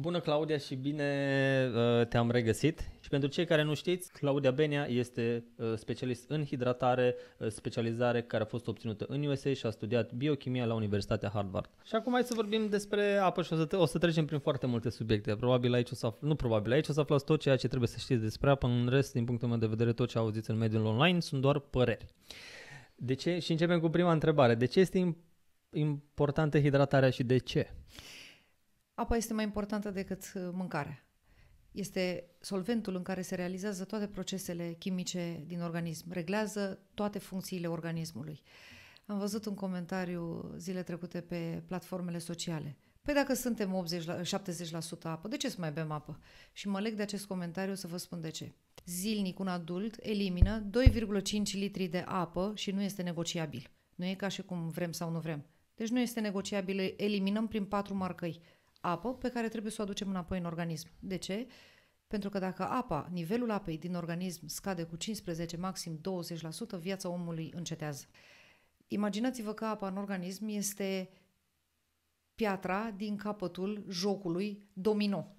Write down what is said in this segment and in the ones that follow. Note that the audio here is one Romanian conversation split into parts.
Bună Claudia și bine uh, te-am regăsit și pentru cei care nu știți, Claudia Benia este uh, specialist în hidratare, uh, specializare care a fost obținută în USA și a studiat biochimia la Universitatea Harvard. Și acum hai să vorbim despre apă și o să, te, o să trecem prin foarte multe subiecte. Probabil aici o să nu probabil, aici o să aflați tot ceea ce trebuie să știți despre apă, în rest, din punctul meu de vedere, tot ce auziți în mediul online sunt doar păreri. De ce? Și începem cu prima întrebare. De ce este importantă hidratarea și de ce? Apa este mai importantă decât uh, mâncarea. Este solventul în care se realizează toate procesele chimice din organism, reglează toate funcțiile organismului. Am văzut un comentariu zile trecute pe platformele sociale. Păi dacă suntem 80 la, 70% apă, de ce să mai bem apă? Și mă leg de acest comentariu să vă spun de ce. Zilnic un adult elimină 2,5 litri de apă și nu este negociabil. Nu e ca și cum vrem sau nu vrem. Deci nu este negociabil, eliminăm prin patru marcăi apă pe care trebuie să o aducem înapoi în organism. De ce? Pentru că dacă apa, nivelul apei din organism scade cu 15, maxim 20%, viața omului încetează. Imaginați-vă că apa în organism este piatra din capătul jocului domino.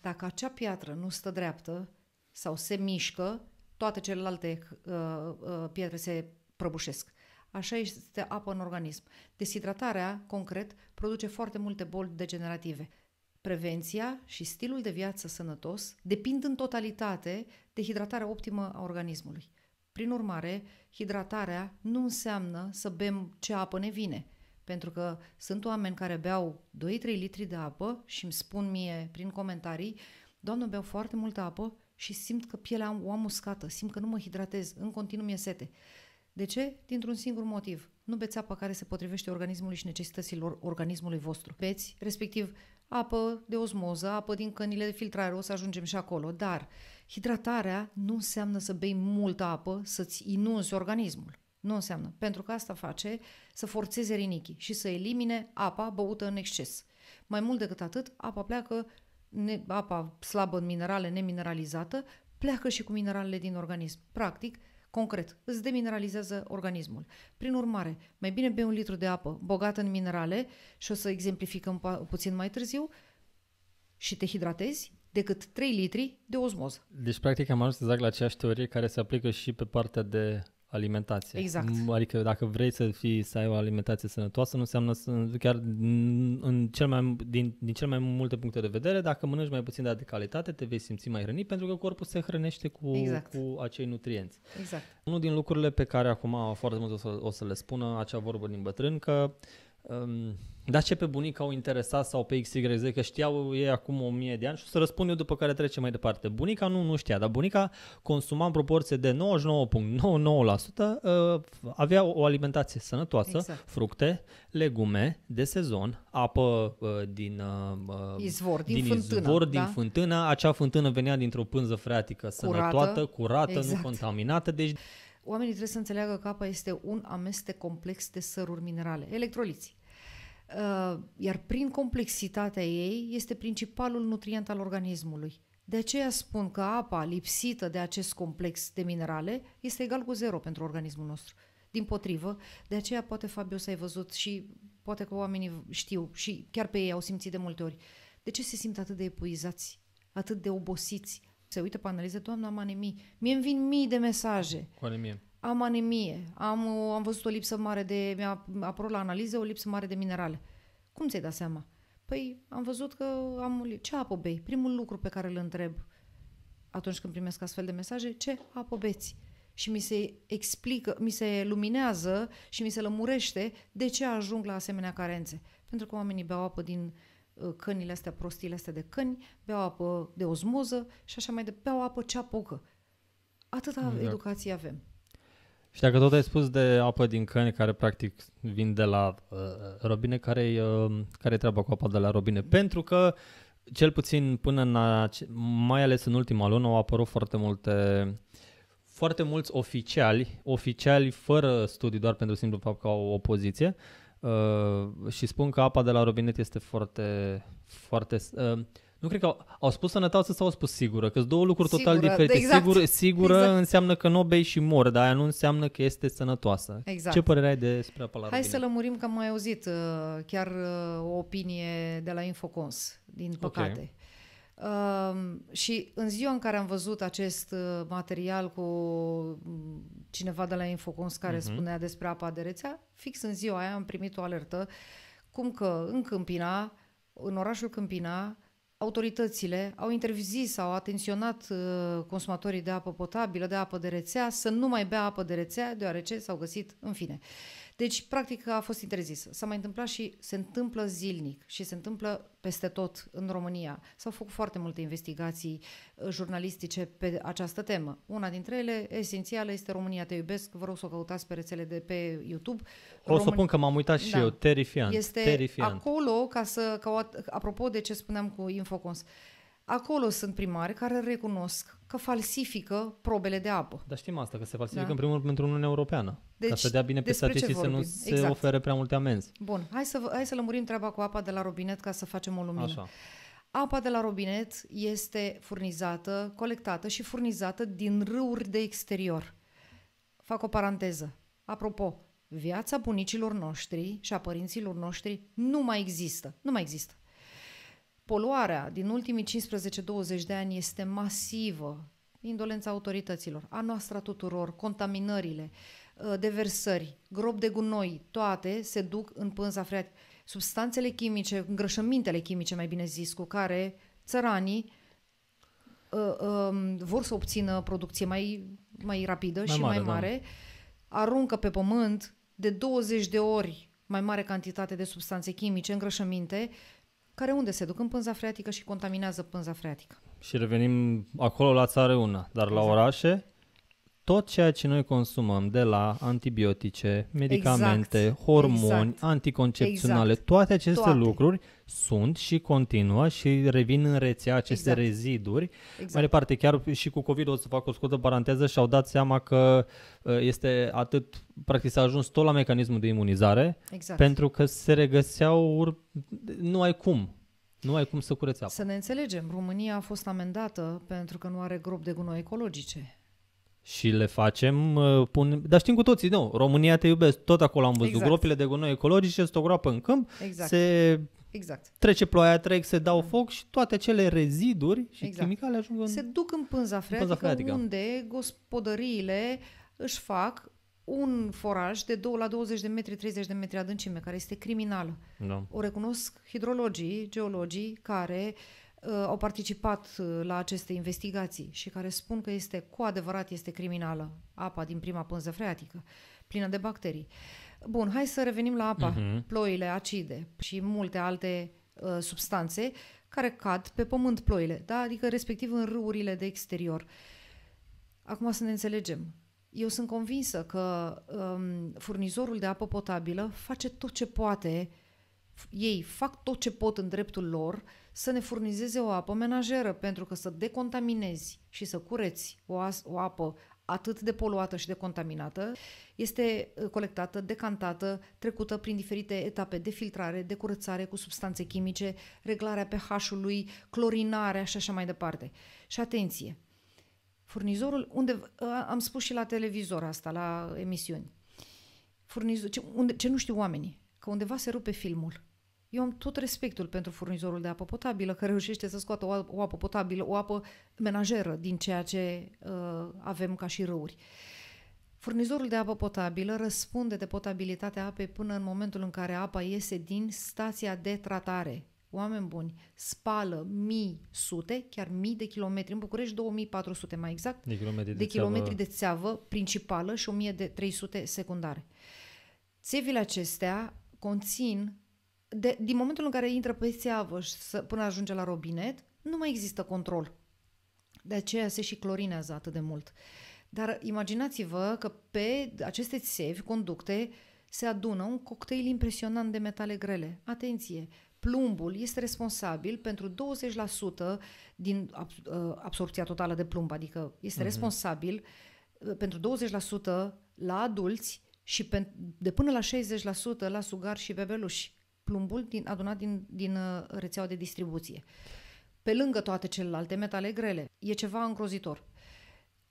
Dacă acea piatră nu stă dreaptă sau se mișcă, toate celelalte uh, uh, pietre se prăbușesc. Așa este apa în organism. Deshidratarea, concret, produce foarte multe boli degenerative. Prevenția și stilul de viață sănătos depind în totalitate de hidratarea optimă a organismului. Prin urmare, hidratarea nu înseamnă să bem ce apă ne vine, pentru că sunt oameni care beau 2-3 litri de apă și îmi spun mie prin comentarii, doamnă, beau foarte multă apă și simt că pielea o am uscată, simt că nu mă hidratez, în continuu mi-e sete. De ce? Dintr-un singur motiv. Nu beți apă care se potrivește organismului și necesităților organismului vostru. Beți, respectiv, apă de osmoză, apă din cănile de filtrare, o să ajungem și acolo, dar hidratarea nu înseamnă să bei multă apă, să-ți inunzi organismul. Nu înseamnă, pentru că asta face să forțeze rinichii și să elimine apa băută în exces. Mai mult decât atât, apa pleacă, ne, apa slabă în minerale, nemineralizată, pleacă și cu mineralele din organism. Practic, Concret, îți demineralizează organismul. Prin urmare, mai bine bei un litru de apă bogată în minerale și o să exemplificăm pu- puțin mai târziu și te hidratezi decât 3 litri de osmoză. Deci, practic, am ajuns exact la aceeași teorie care se aplică și pe partea de alimentație. Exact. Adică dacă vrei să fii să ai o alimentație sănătoasă, nu înseamnă să, chiar în cel mai, din, din cel mai multe puncte de vedere, dacă mănânci mai puțin de de calitate, te vei simți mai hrănit pentru că corpul se hrănește cu, exact. cu acei nutrienți. Exact. Unul din lucrurile pe care acum foarte mult o să, o să le spună acea vorbă din bătrân că uh, um, dar ce pe bunica au interesat sau pe XYZ, că știau ei acum o mie de ani și o să răspund eu după care trecem mai departe. Bunica nu, nu știa, dar bunica consuma în proporție de 99.99% uh, avea o alimentație sănătoasă, exact. fructe, legume de sezon, apă uh, din uh, izvor, din, din fântână, izvor, da? din fântână, acea fântână venea dintr-o pânză freatică curată, sănătoată, curată, exact. nu contaminată, deci oamenii trebuie să înțeleagă că apa este un amestec complex de săruri minerale, electroliții Uh, iar prin complexitatea ei este principalul nutrient al organismului. De aceea spun că apa lipsită de acest complex de minerale este egal cu zero pentru organismul nostru. Din potrivă, de aceea poate Fabio să ai văzut și poate că oamenii știu și chiar pe ei au simțit de multe ori. De ce se simt atât de epuizați, atât de obosiți? Se uită pe analize, doamna, am anemii. Mie îmi vin mii de mesaje. Cu anemie am anemie, am, am văzut o lipsă mare de, mi-a apărut la analiză o lipsă mare de minerale. Cum ți-ai dat seama? Păi am văzut că am... o Ce apă bei? Primul lucru pe care îl întreb atunci când primesc astfel de mesaje, ce apă beți? Și mi se explică, mi se luminează și mi se lămurește de ce ajung la asemenea carențe. Pentru că oamenii beau apă din ă, cănile astea, prostiile astea de căni, beau apă de ozmoză și așa mai departe, beau apă ce apucă. Atâta exact. educație avem. Și dacă tot ai spus de apă din căni care practic vin de la uh, robine, care-i, uh, care um, treaba cu apa de la robine? Pentru că cel puțin până în, mai ales în ultima lună, au apărut foarte multe foarte mulți oficiali, oficiali fără studii, doar pentru simplu fapt că au o poziție, uh, și spun că apa de la robinet este foarte, foarte, uh, nu cred că au, au spus sănătate sau au spus sigură, că sunt două lucruri sigură, total diferite. Exact. Sigur, sigură exact. înseamnă că nu bei și mor, dar aia nu înseamnă că este sănătoasă. Exact. Ce părere ai despre apă? la Hai robinet? să lămurim că am mai auzit uh, chiar uh, o opinie de la Infocons, din păcate. Okay. Um, uh, și în ziua în care am văzut acest uh, material cu mm, cineva de la Infocons care uh-huh. spunea despre apa de rețea, fix în ziua aia am primit o alertă cum că în Câmpina, în orașul Câmpina, autoritățile au interzis sau atenționat uh, consumatorii de apă potabilă, de apă de rețea, să nu mai bea apă de rețea, deoarece s-au găsit, în fine. Uh, deci, practic, a fost interzis. S-a mai întâmplat și se întâmplă zilnic și se întâmplă peste tot în România. S-au făcut foarte multe investigații uh, jurnalistice pe această temă. Una dintre ele, esențială, este România te iubesc. Vă rog să o căutați pe rețele de pe YouTube. O să pun că m-am uitat și da. eu. Terifiant. Este terifiant. acolo, ca să, ca o, apropo de ce spuneam cu Infocons, uh, Acolo sunt primari care recunosc că falsifică probele de apă. Dar știm asta, că se falsifică da? în primul rând pentru Uniunea Europeană. Deci, ca să dea bine pe și să nu se exact. ofere prea multe amenzi. Bun, hai să, hai să lămurim treaba cu apa de la robinet ca să facem o lumină. Așa. Apa de la robinet este furnizată, colectată și furnizată din râuri de exterior. Fac o paranteză. Apropo, viața bunicilor noștri și a părinților noștri nu mai există. Nu mai există. Poluarea din ultimii 15-20 de ani este masivă. Indolența autorităților, a noastră tuturor, contaminările, uh, deversări, grob de gunoi, toate se duc în pânza freatică. Substanțele chimice, îngrășămintele chimice, mai bine zis, cu care țăranii uh, um, vor să obțină producție mai, mai rapidă mai și mare, mai da. mare, da. aruncă pe pământ de 20 de ori mai mare cantitate de substanțe chimice, îngrășăminte care unde se duc în pânza freatică și contaminează pânza freatică. Și revenim acolo la țară una, dar exact. la orașe tot ceea ce noi consumăm, de la antibiotice, medicamente, exact. hormoni, exact. anticoncepționale, exact. toate aceste toate. lucruri sunt și continuă și revin în rețea aceste exact. reziduri. Exact. Mai departe, chiar și cu COVID o să fac o scurtă paranteză și au dat seama că uh, este atât, practic s-a ajuns tot la mecanismul de imunizare, exact. pentru că se regăseau, ur- nu ai cum, nu ai cum să cureți apă. Să ne înțelegem, România a fost amendată pentru că nu are grob de gunoi ecologice și le facem, uh, pun, dar știm cu toții, nu, România te iubesc, tot acolo am văzut exact. gropile de gunoi ecologice, este o groapă în câmp, exact. se exact. trece ploaia, trec, se dau foc și toate cele reziduri și exact. chimicale ajung în... Se duc în pânza freatică, în pânza freatică. unde gospodăriile își fac un foraj de 2 la 20 de metri, 30 de metri adâncime, care este criminal. Da. O recunosc hidrologii, geologii, care uh, Uh, au participat uh, la aceste investigații și care spun că este cu adevărat este criminală apa din prima pânză freatică, plină de bacterii. Bun, hai să revenim la apa, uh-huh. ploile acide și multe alte uh, substanțe care cad pe pământ ploile, da? adică respectiv în râurile de exterior. Acum să ne înțelegem. Eu sunt convinsă că um, furnizorul de apă potabilă face tot ce poate, ei fac tot ce pot în dreptul lor să ne furnizeze o apă menajeră, pentru că să decontaminezi și să cureți o, as- o apă atât de poluată și de contaminată, este uh, colectată, decantată, trecută prin diferite etape de filtrare, de curățare cu substanțe chimice, reglarea pH-ului, clorinarea și așa mai departe. Și atenție, furnizorul, unde uh, am spus și la televizor asta, la emisiuni, furnizor, ce, unde, ce nu știu oamenii, că undeva se rupe filmul eu am tot respectul pentru furnizorul de apă potabilă care reușește să scoată o, o apă potabilă, o apă menajeră din ceea ce uh, avem ca și râuri. Furnizorul de apă potabilă răspunde de potabilitatea apei până în momentul în care apa iese din stația de tratare. Oameni buni, spală mii, sute, chiar mii de kilometri, în București 2400 mai exact, de kilometri de, de, kilometri țeavă. de țeavă principală și 1300 secundare. Țevile acestea conțin de, din momentul în care intră pe țeavă și să, până ajunge la robinet, nu mai există control. De aceea se și clorinează atât de mult. Dar imaginați-vă că pe aceste țevi, conducte, se adună un cocktail impresionant de metale grele. Atenție! Plumbul este responsabil pentru 20% din uh, absorpția totală de plumb, adică este uh-huh. responsabil uh, pentru 20% la adulți și de până la 60% la sugar și bebeluși plumbul din, adunat din, din uh, rețeaua de distribuție. Pe lângă toate celelalte metale grele, e ceva îngrozitor.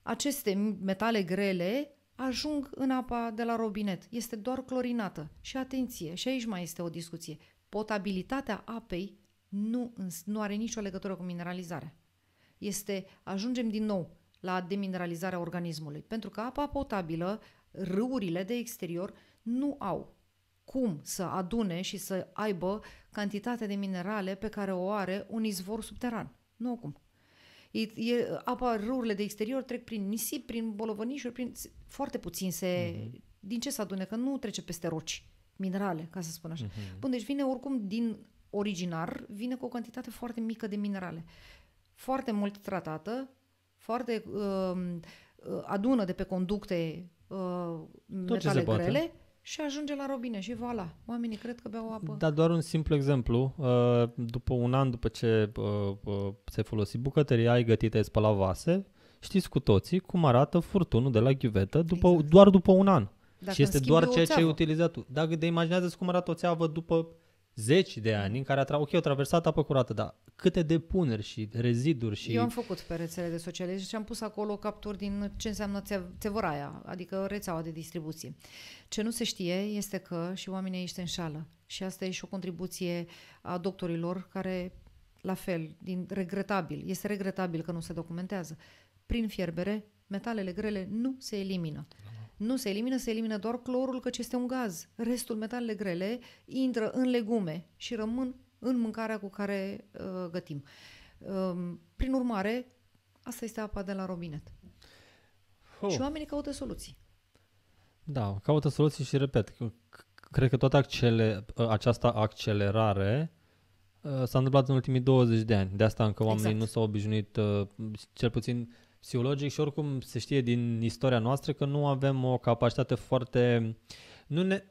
Aceste metale grele ajung în apa de la robinet. Este doar clorinată. Și atenție, și aici mai este o discuție. Potabilitatea apei nu, nu are nicio legătură cu mineralizarea. Este, ajungem din nou la demineralizarea organismului. Pentru că apa potabilă, râurile de exterior, nu au cum să adune și să aibă cantitatea de minerale pe care o are un izvor subteran. Nu cum. E, e, apa, râurile de exterior trec prin nisip, prin bolovănișuri, prin... foarte puțin se... Mm-hmm. Din ce se adune? Că nu trece peste roci minerale, ca să spun așa. Mm-hmm. Bun, deci vine oricum din originar, vine cu o cantitate foarte mică de minerale. Foarte mult tratată, foarte uh, adună de pe conducte uh, metale grele, și ajunge la robine și voilà, oamenii cred că beau apă. Da, doar un simplu exemplu. Uh, după un an după ce se uh, uh, folosi bucătăria, ai gătit, ai spălat vase, știți cu toții cum arată furtunul de la ghiuvetă după, exact. doar după un an. Dacă și este doar ceea ce ai utilizat tu. Dacă te imaginează cum arată o țeavă după zeci de ani în care a tra- okay, traversat apă curată, dar câte depuneri și reziduri și... Eu am făcut pe rețele de socializare și am pus acolo capturi din ce înseamnă țevoraia, adică rețeaua de distribuție. Ce nu se știe este că și oamenii ești înșală și asta e și o contribuție a doctorilor care, la fel, din regretabil, este regretabil că nu se documentează. Prin fierbere, metalele grele nu se elimină. Nu se elimină, se elimină doar clorul, căci este un gaz. Restul metalele grele intră în legume și rămân în mâncarea cu care uh, gătim. Uh, prin urmare, asta este apa de la robinet. Oh. Și oamenii caută soluții. Da, caută soluții și repet, cred că toată accele, uh, această accelerare uh, s-a întâmplat în ultimii 20 de ani. De asta încă oamenii exact. nu s-au obișnuit, uh, cel puțin psihologic și oricum se știe din istoria noastră că nu avem o capacitate foarte... Nu ne,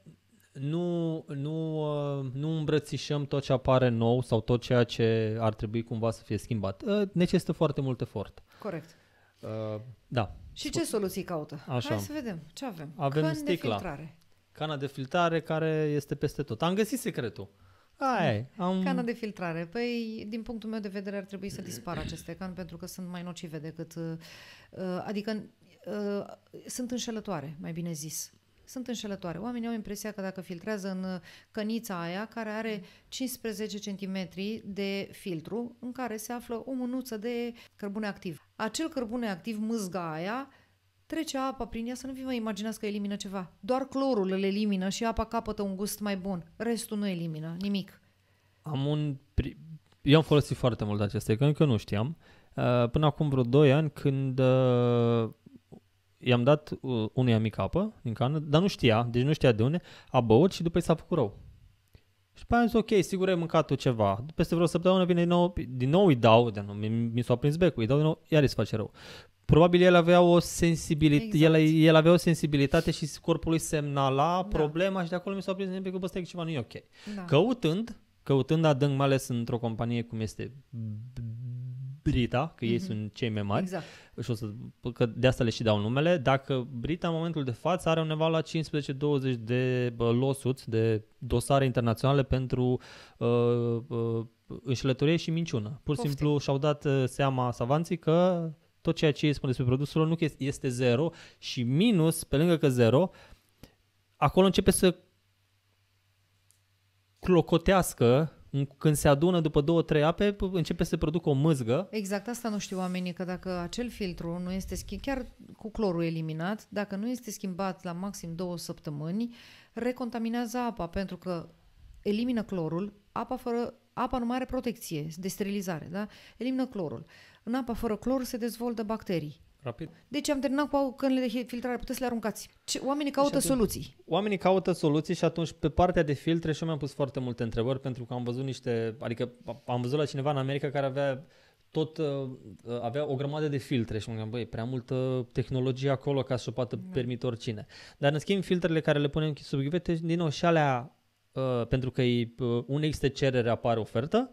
nu, nu, uh, nu îmbrățișăm tot ce apare nou sau tot ceea ce ar trebui cumva să fie schimbat. Uh, necesită foarte mult efort. Corect. Uh, da. Și ce soluții caută? Așa. Hai să vedem ce avem. Avem cana sticla. De filtrare. Cana de filtrare care este peste tot. Am găsit secretul. Ai, am... Cana de filtrare. Păi, din punctul meu de vedere, ar trebui să dispară aceste can pentru că sunt mai nocive decât... Uh, uh, adică uh, sunt înșelătoare, mai bine zis. Sunt înșelătoare. Oamenii au impresia că dacă filtrează în cănița aia, care are 15 cm de filtru, în care se află o mânuță de cărbune activ. Acel cărbune activ, mâzga aia, trece apa prin ea, să nu vi mai imaginați că elimină ceva. Doar clorul îl elimină și apa capătă un gust mai bun. Restul nu elimină nimic. Am un... Eu am folosit foarte mult aceste, că încă nu știam. Uh, până acum vreo 2 ani, când uh, i-am dat uh, unui amic apă din cană, dar nu știa, deci nu știa de unde, a băut și după i s-a făcut rău. Și după am zis, ok, sigur ai mâncat tu ceva. Peste vreo săptămână vine din nou, din nou îi dau, de nou, mi, mi s-a prins becul, îi dau din nou, iar îi se face rău. Probabil el avea o sensibilitate, exact. el, el avea o sensibilitate și corpul lui semnala da. problema și de acolo mi s-a prins că bă, stai ceva nu e ok. Da. Căutând, căutând adânc, mai ales într-o companie cum este Brita, că mm-hmm. ei mhm. sunt cei mai mari, exact. și o să, că de asta le și dau numele, dacă Brita în momentul de față are undeva la 15-20 de losuți, de dosare internaționale pentru uh, uh, înșelătorie și minciună. Pur și simplu și-au dat uh, seama savanții că tot ceea ce ei spun despre produsul lor nu este zero și minus, pe lângă că zero, acolo începe să clocotească când se adună după două, trei ape, începe să producă o mâzgă. Exact asta nu știu oamenii, că dacă acel filtru nu este schimbat, chiar cu clorul eliminat, dacă nu este schimbat la maxim două săptămâni, recontaminează apa, pentru că elimină clorul, apa fără apa nu mai are protecție de sterilizare, da? Elimină clorul în apa fără clor se dezvoltă bacterii. Rapid. Deci am terminat cu cănile de filtrare, puteți să le aruncați. Ce, oamenii caută atunci, soluții. Oamenii caută soluții și atunci pe partea de filtre și eu mi-am pus foarte multe întrebări pentru că am văzut niște, adică am văzut la cineva în America care avea tot uh, uh avea o grămadă de filtre și mă gândeam, băi, prea multă tehnologie acolo ca să o poată da. permite oricine. Dar în schimb, filtrele care le punem sub ghivete, din nou, și alea, uh, pentru că e, uh, unde există cerere, apare ofertă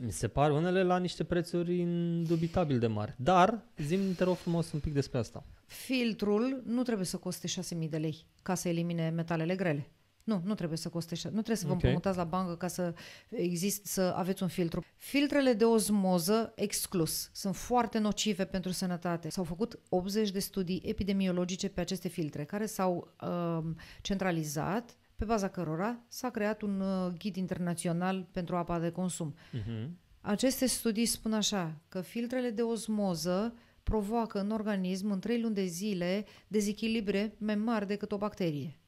mi se par unele la niște prețuri indubitabil de mari. Dar, zim te rog frumos un pic despre asta. Filtrul nu trebuie să coste 6.000 de lei ca să elimine metalele grele. Nu, nu trebuie să coste așa. Nu trebuie să vă okay. împrumutați la bancă ca să exist, să aveți un filtru. Filtrele de ozmoză exclus sunt foarte nocive pentru sănătate. S-au făcut 80 de studii epidemiologice pe aceste filtre care s-au uh, centralizat pe baza cărora s-a creat un uh, ghid internațional pentru apa de consum. Uh-huh. Aceste studii spun așa că filtrele de ozmoză provoacă în organism în 3 luni de zile dezechilibre mai mari decât o bacterie.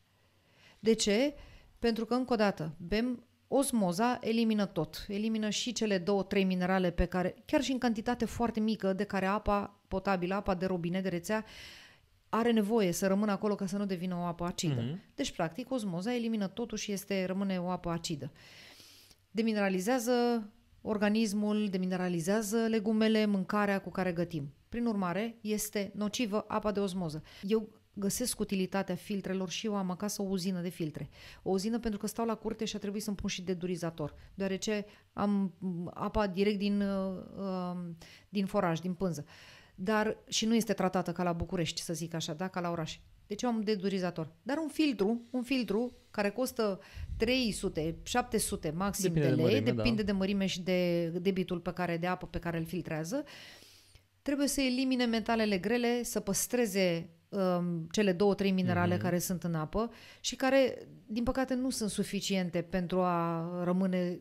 De ce? Pentru că, încă o dată, bem Osmoza elimină tot, elimină și cele două, trei minerale pe care, chiar și în cantitate foarte mică, de care apa potabilă, apa de robinet, de rețea, uh, are nevoie să rămână acolo ca să nu devină o apă acidă. Mm-hmm. Deci, practic, osmoza elimină totul și este, rămâne o apă acidă. Demineralizează organismul, demineralizează legumele, mâncarea cu care gătim. Prin urmare, este nocivă apa de osmoză. Eu găsesc utilitatea filtrelor și eu am acasă o uzină de filtre. O uzină pentru că stau la curte și a trebuit să-mi pun și dedurizator, deoarece am apa direct din, uh, um, din foraj, din pânză. Uh, dar și nu este tratată ca la București, să zic așa, da? ca la oraș. Deci eu am dedurizator. Dar un filtru, un filtru care costă 300, 700 maxim depinde de lei, de mărime, depinde da. de mărime și de debitul pe care, de apă pe care îl filtrează, trebuie să elimine metalele grele, să păstreze um, cele două, trei minerale mm-hmm. care sunt în apă și care, din păcate, nu sunt suficiente pentru a rămâne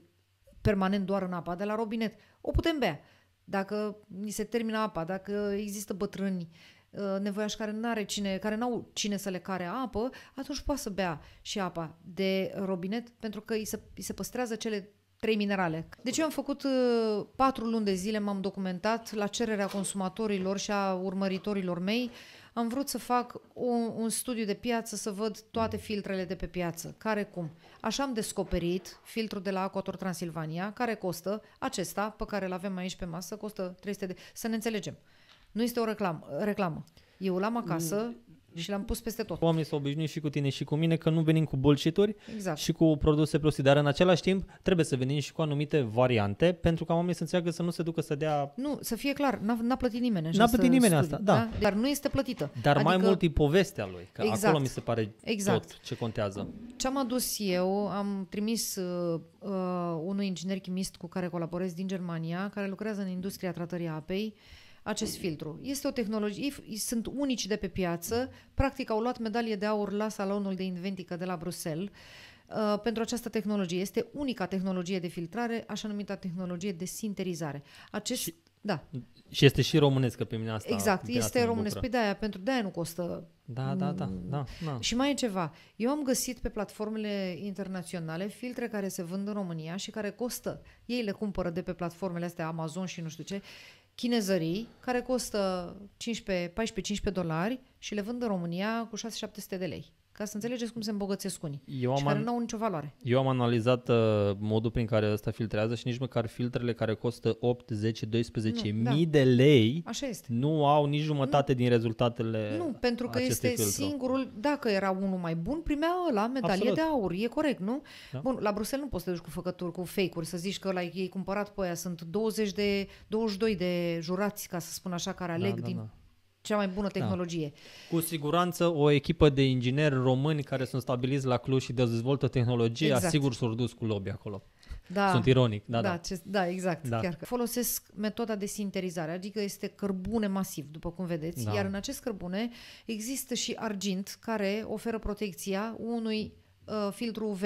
permanent doar în apa de la robinet. O putem bea dacă ni se termină apa, dacă există bătrâni uh, nevoiași care nu are cine, care n-au cine să le care apă, atunci poate să bea și apa de robinet pentru că îi se, îi se păstrează cele trei minerale. Deci eu am făcut uh, patru luni de zile, m-am documentat la cererea consumatorilor și a urmăritorilor mei, am vrut să fac un, un studiu de piață, să văd toate filtrele de pe piață, care cum. Așa am descoperit filtrul de la Aquator Transilvania, care costă acesta pe care îl avem aici pe masă, costă 300 de... Să ne înțelegem. Nu este o reclamă. reclamă. Eu l-am acasă, și l am pus peste tot. Oamenii s-au obișnuit și cu tine și cu mine că nu venim cu bullshit exact. și cu produse prostii, dar în același timp trebuie să venim și cu anumite variante pentru ca oamenii să înțeleagă să nu se ducă să dea... Nu, să fie clar, n-a, n-a plătit nimeni N-a plătit nimeni studii, asta, da. da. Dar nu este plătită. Dar adică... mai mult e povestea lui, că exact. acolo mi se pare exact. tot ce contează. Ce am adus eu, am trimis uh, uh, unui inginer chimist cu care colaborez din Germania, care lucrează în industria tratării apei, acest filtru. Este o tehnologie, sunt unici de pe piață, practic au luat medalie de aur la Salonul de Inventică de la Bruxelles uh, pentru această tehnologie. Este unica tehnologie de filtrare, așa numită tehnologie de sinterizare. Acest, și, da. și este și românesc, pe mine asta Exact, este românesc. Păi de-aia, pentru de-aia nu costă da, da, da, mm. da, da. Și mai e ceva. Eu am găsit pe platformele internaționale filtre care se vând în România și care costă. Ei le cumpără de pe platformele astea Amazon și nu știu ce chinezării care costă 15, 14-15 dolari și le vând în România cu 6-700 de lei ca să înțelegeți cum se îmbogățesc unii eu am și care an... nu au nicio valoare. Eu am analizat uh, modul prin care ăsta filtrează și nici măcar filtrele care costă 8, 10, 12 nu, da. mii da. de lei Așa este. nu au nici jumătate nu. din rezultatele Nu, pentru că este filtru. singurul, dacă era unul mai bun, primea la medalie Absolut. de aur, e corect, nu? Da. Bun, la Bruxelles nu poți să te duci cu făcături, cu fake-uri, să zici că la ei cumpărat pe aia sunt 20 de, 22 de jurați, ca să spun așa, care da, aleg da, da, din da cea mai bună da. tehnologie. Da. Cu siguranță o echipă de ingineri români care sunt stabiliți la Cluj și dezvoltă tehnologie, exact. sigur s-au dus cu lobby acolo. Da, Sunt ironic, da, da. Da, ce, da exact. Da. Chiar. Folosesc metoda de sinterizare, adică este cărbune masiv, după cum vedeți, da. iar în acest cărbune există și argint care oferă protecția unui uh, filtru UV.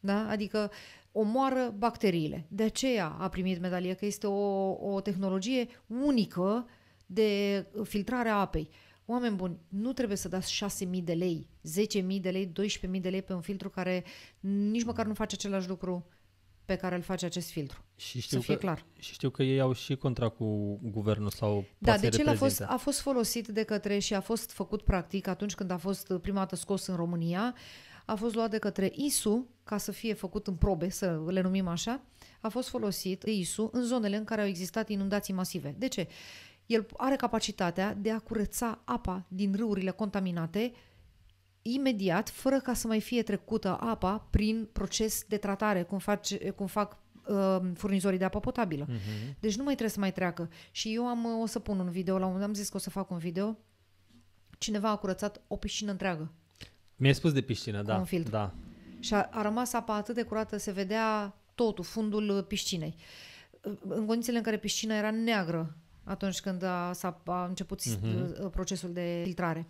Da? Adică omoară bacteriile. De aceea a primit medalie, că este o, o tehnologie unică de uh, filtrarea apei. Oameni buni, nu trebuie să dați 6.000 de lei, 10.000 de lei, 12.000 de lei pe un filtru care nici măcar nu face același lucru pe care îl face acest filtru. Și știu să fie că, clar. Și știu că ei au și contra cu guvernul sau Da, deci el a fost, a fost folosit de către și a fost făcut practic atunci când a fost uh, prima dată scos în România, a fost luat de către ISU ca să fie făcut în probe, să le numim așa, a fost folosit ISU în zonele în care au existat inundații masive. De ce? El are capacitatea de a curăța apa din râurile contaminate imediat, fără ca să mai fie trecută apa prin proces de tratare, cum, face, cum fac uh, furnizorii de apă potabilă. Uh-huh. Deci nu mai trebuie să mai treacă. Și eu am, uh, o să pun un video, la un moment am zis că o să fac un video, cineva a curățat o piscină întreagă. Mi-ai spus de piscină, da. un filtru. Da. Și a, a rămas apa atât de curată, se vedea totul, fundul uh, piscinei. Uh, în condițiile în care piscina era neagră, atunci când a, s-a, a început uh-huh. procesul de filtrare.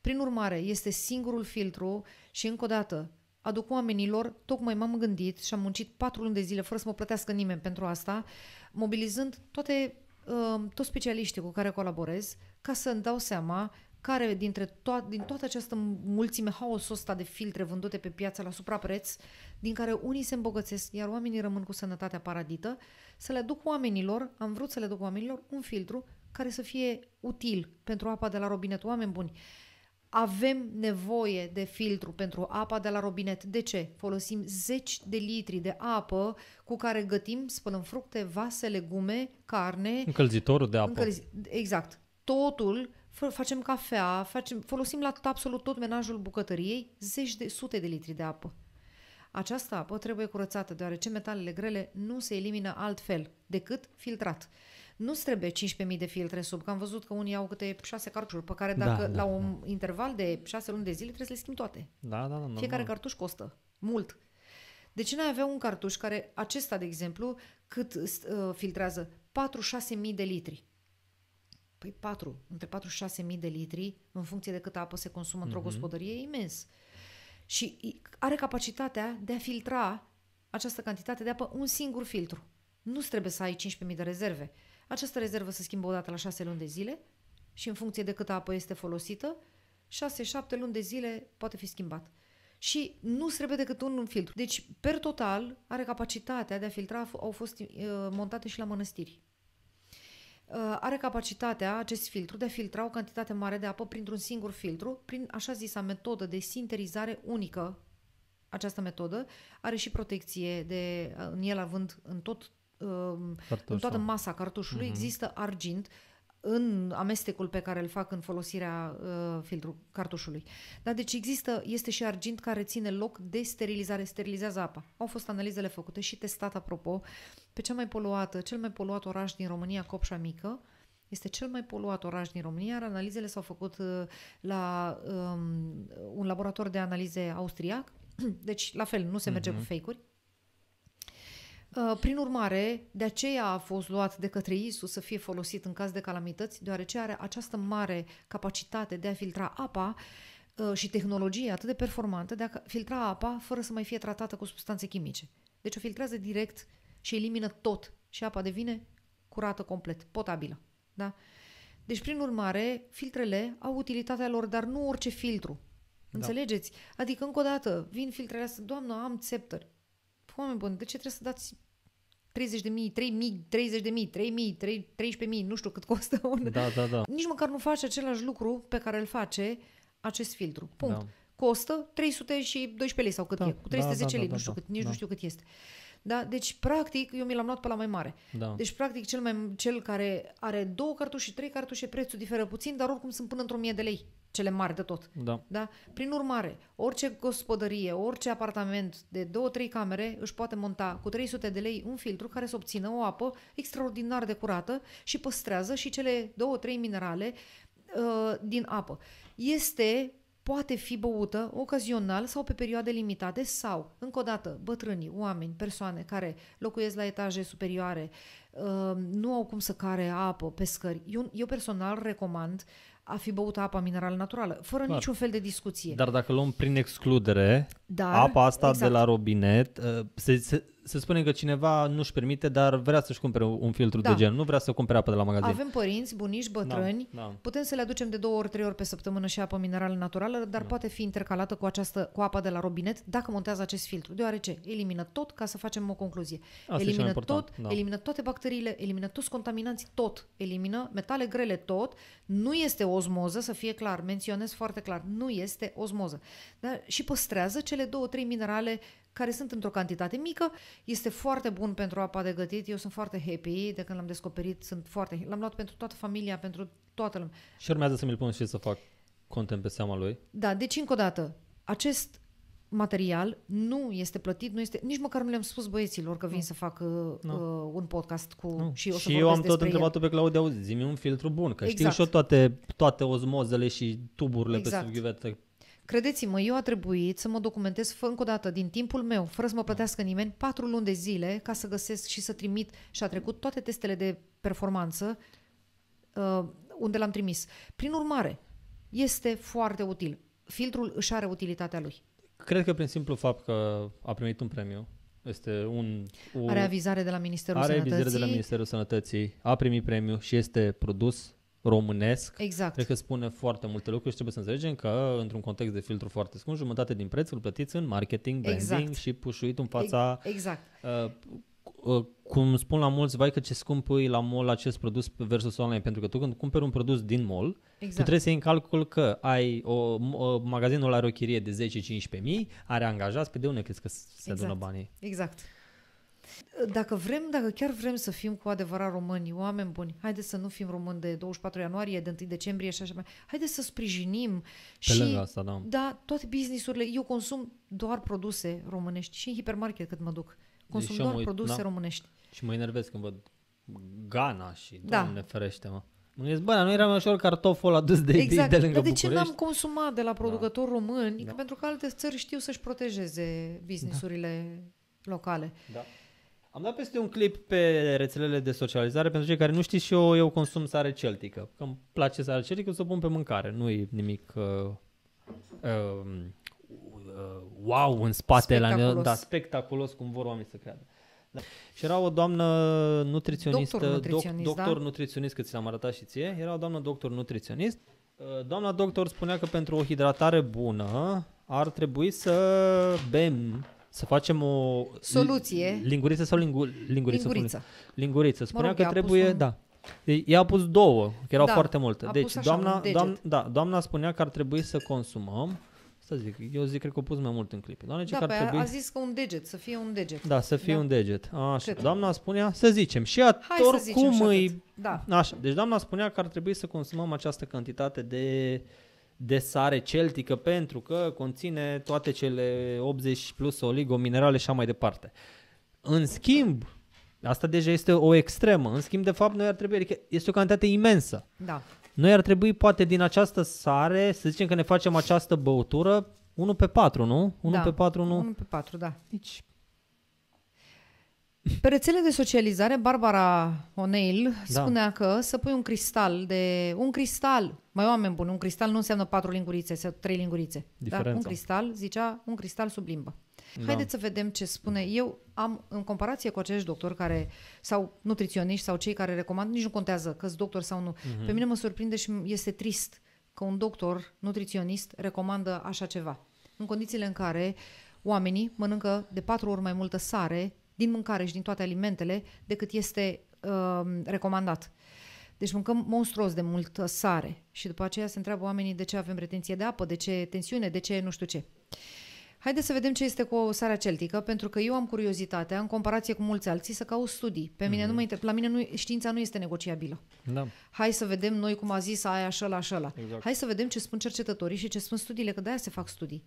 Prin urmare, este singurul filtru și încă o dată aduc oamenilor, tocmai m-am gândit și am muncit patru luni de zile fără să mă plătească nimeni pentru asta, mobilizând toate, uh, toți specialiștii cu care colaborez, ca să îmi dau seama care dintre to- din toată această mulțime haosul ăsta de filtre vândute pe piață la suprapreț, din care unii se îmbogățesc, iar oamenii rămân cu sănătatea paradită, să le aduc oamenilor, am vrut să le aduc oamenilor un filtru care să fie util pentru apa de la robinet. Oameni buni, avem nevoie de filtru pentru apa de la robinet. De ce? Folosim zeci de litri de apă cu care gătim, spălăm fructe, vase, legume, carne. Încălzitorul de apă. Încălzi... Exact. Totul facem cafea, facem, folosim la absolut tot menajul bucătăriei zeci de sute de litri de apă. Această apă trebuie curățată, deoarece metalele grele nu se elimină altfel decât filtrat. nu trebuie 15.000 de filtre sub, că am văzut că unii au câte 6 cartușuri, pe care da, dacă da, da, la un da. interval de 6 luni de zile trebuie să le schimbi toate. Da, da, da. Normal. Fiecare cartuș costă mult. De ce n-ai avea un cartuș care, acesta de exemplu, cât uh, filtrează? 4-6.000 de litri. Păi 4, între 4 și 6 mii de litri, în funcție de câtă apă se consumă într-o mm-hmm. gospodărie, e imens. Și are capacitatea de a filtra această cantitate de apă un singur filtru. Nu trebuie să ai 15.000 de rezerve. Această rezervă se schimbă odată la 6 luni de zile și în funcție de câtă apă este folosită, 6-7 luni de zile poate fi schimbat. Și nu trebuie decât un filtru. Deci, per total, are capacitatea de a filtra, au fost uh, montate și la mănăstiri. Uh, are capacitatea, acest filtru, de a filtra o cantitate mare de apă printr-un singur filtru, prin așa zisa metodă de sinterizare unică. Această metodă are și protecție de, uh, în el având în tot uh, în toată masa cartușului mm-hmm. există argint în amestecul pe care îl fac în folosirea uh, filtru cartușului. Da, deci există, este și argint care ține loc de sterilizare, sterilizează apa. Au fost analizele făcute și testat, apropo, pe cea mai poluată, cel mai poluat oraș din România, Copșa Mică, este cel mai poluat oraș din România, iar analizele s-au făcut uh, la um, un laborator de analize austriac, deci la fel, nu se merge uh-huh. cu mhm. fake-uri, Uh, prin urmare, de aceea a fost luat de către Isus să fie folosit în caz de calamități, deoarece are această mare capacitate de a filtra apa uh, și tehnologie atât de performantă de a filtra apa fără să mai fie tratată cu substanțe chimice. Deci o filtrează direct și elimină tot și apa devine curată complet, potabilă. Da? Deci, prin urmare, filtrele au utilitatea lor, dar nu orice filtru. Da. Înțelegeți? Adică, încă o dată, vin filtrele astea, doamnă, am țeptări. Păi, oameni buni, de ce trebuie să dați 30 de mii, 3 mii, 30 de mii, 3 mii, 13 mii, nu știu cât costă un... Da, da, da. Nici măcar nu face același lucru pe care îl face acest filtru. Punct. Da. Costă 300 lei sau cât da, e, cu 310 da, da, lei, da, nu știu da, cât, nici da. nu știu cât este. Uh, da? Deci, practic, eu mi l-am luat pe la mai mare. Da. Deci, practic, cel, mai, cel care are două cartușe, trei cartușe, prețul diferă puțin, dar oricum sunt până într-o mie de lei cele mari de tot. Da. da? Prin urmare, orice gospodărie, orice apartament de două, trei camere își poate monta cu 300 de lei un filtru care să obțină o apă extraordinar de curată și păstrează și cele două, trei minerale uh, din apă. Este poate fi băută ocazional sau pe perioade limitate sau, încă o dată, bătrânii, oameni, persoane care locuiesc la etaje superioare, uh, nu au cum să care apă pe scări. Eu, eu personal recomand a fi băută apa minerală naturală, fără Clar. niciun fel de discuție. Dar dacă luăm prin excludere, Dar, apa asta exact. de la exact. robinet, uh, se, se, să spunem că cineva nu-și permite, dar vrea să-și cumpere un filtru da. de gen, nu vrea să cumpere apă de la magazin. Avem părinți, bunici, da, bătrâni, da, da. putem să le aducem de două ori, trei ori pe săptămână și apă minerală naturală, dar da. poate fi intercalată cu, această, cu apa de la robinet dacă montează acest filtru, deoarece elimină tot ca să facem o concluzie. Asta elimină tot, da. elimină toate bacteriile, elimină toți contaminanții, tot, elimină metale grele, tot. Nu este ozmoză, să fie clar, menționez foarte clar, nu este ozmoză. Dar și păstrează cele două, trei minerale care sunt într-o cantitate mică. Este foarte bun pentru apa de gătit. Eu sunt foarte happy de când l-am descoperit. Sunt foarte... L-am luat pentru toată familia, pentru toată lumea. Și urmează să mi-l pun și să fac content pe seama lui. Da, deci încă o dată, acest material nu este plătit, nu este, nici măcar nu le-am spus băieților că vin nu. să fac uh, nu. Uh, un podcast cu nu. și o să Și eu am tot întrebat-o pe Claudia, auzi, zi un filtru bun, că exact. știu și eu toate, toate ozmozele și tuburile exact. pe subghivete Credeți-mă, eu a trebuit să mă documentez încă o dată din timpul meu, fără să mă da. plătească nimeni, patru luni de zile ca să găsesc și să trimit și a trecut toate testele de performanță uh, unde l-am trimis. Prin urmare, este foarte util. Filtrul își are utilitatea lui. Cred că prin simplu fapt că a primit un premiu, este un... O, are avizare de la Ministerul are Sănătății. Are avizare de la Ministerul Sănătății, a primit premiu și este produs românesc, exact. cred că spune foarte multe lucruri și trebuie să înțelegem că într-un context de filtru foarte scump, jumătate din preț îl plătiți în marketing, branding exact. și pușuit în fața... Exact. Uh, uh, cum spun la mulți, vai că ce scump e la mall acest produs versus online, pentru că tu când cumperi un produs din mall, exact. tu trebuie să iei în calcul că ai o, o, magazinul are o chirie de 10-15 mii, are angajați, pe de unde crezi că se exact. adună banii? Exact. Dacă vrem, dacă chiar vrem să fim cu adevărat români, oameni buni, haideți să nu fim români de 24 ianuarie, de 1 decembrie și așa mai. Haideți să sprijinim Pe și lângă asta, da. da, toate businessurile. Eu consum doar produse românești și în hipermarket cât mă duc. Consum deci doar uit, produse da. românești. Și mă enervez când văd Gana și, da. doamne ferește, mă. Mă gândesc, bă, nu era mai ușor cartoful adus de, exact. de, de lângă Dar de București? ce n-am consumat de la da. producători da. români? Da. Pentru că alte țări știu să-și protejeze da. businessurile da. locale. Da. Am dat peste un clip pe rețelele de socializare pentru cei care nu știți și eu, eu consum sare celtică. Că îmi place sare celtică, o să o pun pe mâncare. Nu e nimic uh, uh, uh, wow în spate la ne- da, spectaculos cum vor oamenii să creadă. Da. Și era o doamnă nutriționistă, doctor nutriționist, doc, da? doctor da? nutriționist, că ți l-am arătat și ție, era o doamnă doctor nutriționist. Uh, doamna doctor spunea că pentru o hidratare bună ar trebui să bem să facem o... Soluție. Linguriță sau lingu, linguriță? Linguriță. Linguriță. Spunea mă rog, că trebuie, un... da. Ea a pus două, că erau da, foarte multe. Deci, doamna, doamna, da, doamna spunea că ar trebui să consumăm să zic, eu zic, cred că au pus mai mult în clip. Doamne, ce da, că ar trebui... a zis că un deget, să fie un deget. Da, să fie da? un deget. Așa, cred. doamna spunea, să zicem, și at- Hai oricum îi... Da. Așa, deci doamna spunea că ar trebui să consumăm această cantitate de uh, de sare celtică pentru că conține toate cele 80 plus oligominerale și așa mai departe. În schimb, asta deja este o extremă. În schimb, de fapt, noi ar trebui, adică este o cantitate imensă. Da. Noi ar trebui poate din această sare, să zicem că ne facem această băutură 1 pe 4, nu? 1 da. pe 4, nu? 1 pe 4, da. Deci pe rețele de socializare, Barbara O'Neill da. spunea că să pui un cristal de... Un cristal, mai oameni buni, un cristal nu înseamnă patru lingurițe sau trei lingurițe. Da? Un cristal, zicea, un cristal sub limbă. Da. Haideți să vedem ce spune. Eu am, în comparație cu acești doctori care, sau nutriționiști sau cei care recomand, nici nu contează că sunt doctor sau nu. Mm-hmm. Pe mine mă surprinde și este trist că un doctor nutriționist recomandă așa ceva. În condițiile în care oamenii mănâncă de patru ori mai multă sare din mâncare și din toate alimentele decât este uh, recomandat. Deci mâncăm monstruos de mult uh, sare și după aceea se întreabă oamenii de ce avem retenție de apă, de ce tensiune, de ce nu știu ce. Haideți să vedem ce este cu sarea celtică, pentru că eu am curiozitatea, în comparație cu mulți alții, să caut studii. Pe mine mm-hmm. nu mă inter... La mine nu, știința nu este negociabilă. Da. Hai să vedem noi cum a zis aia, așa, la așa. la. Exact. Hai să vedem ce spun cercetătorii și ce spun studiile, că de-aia se fac studii.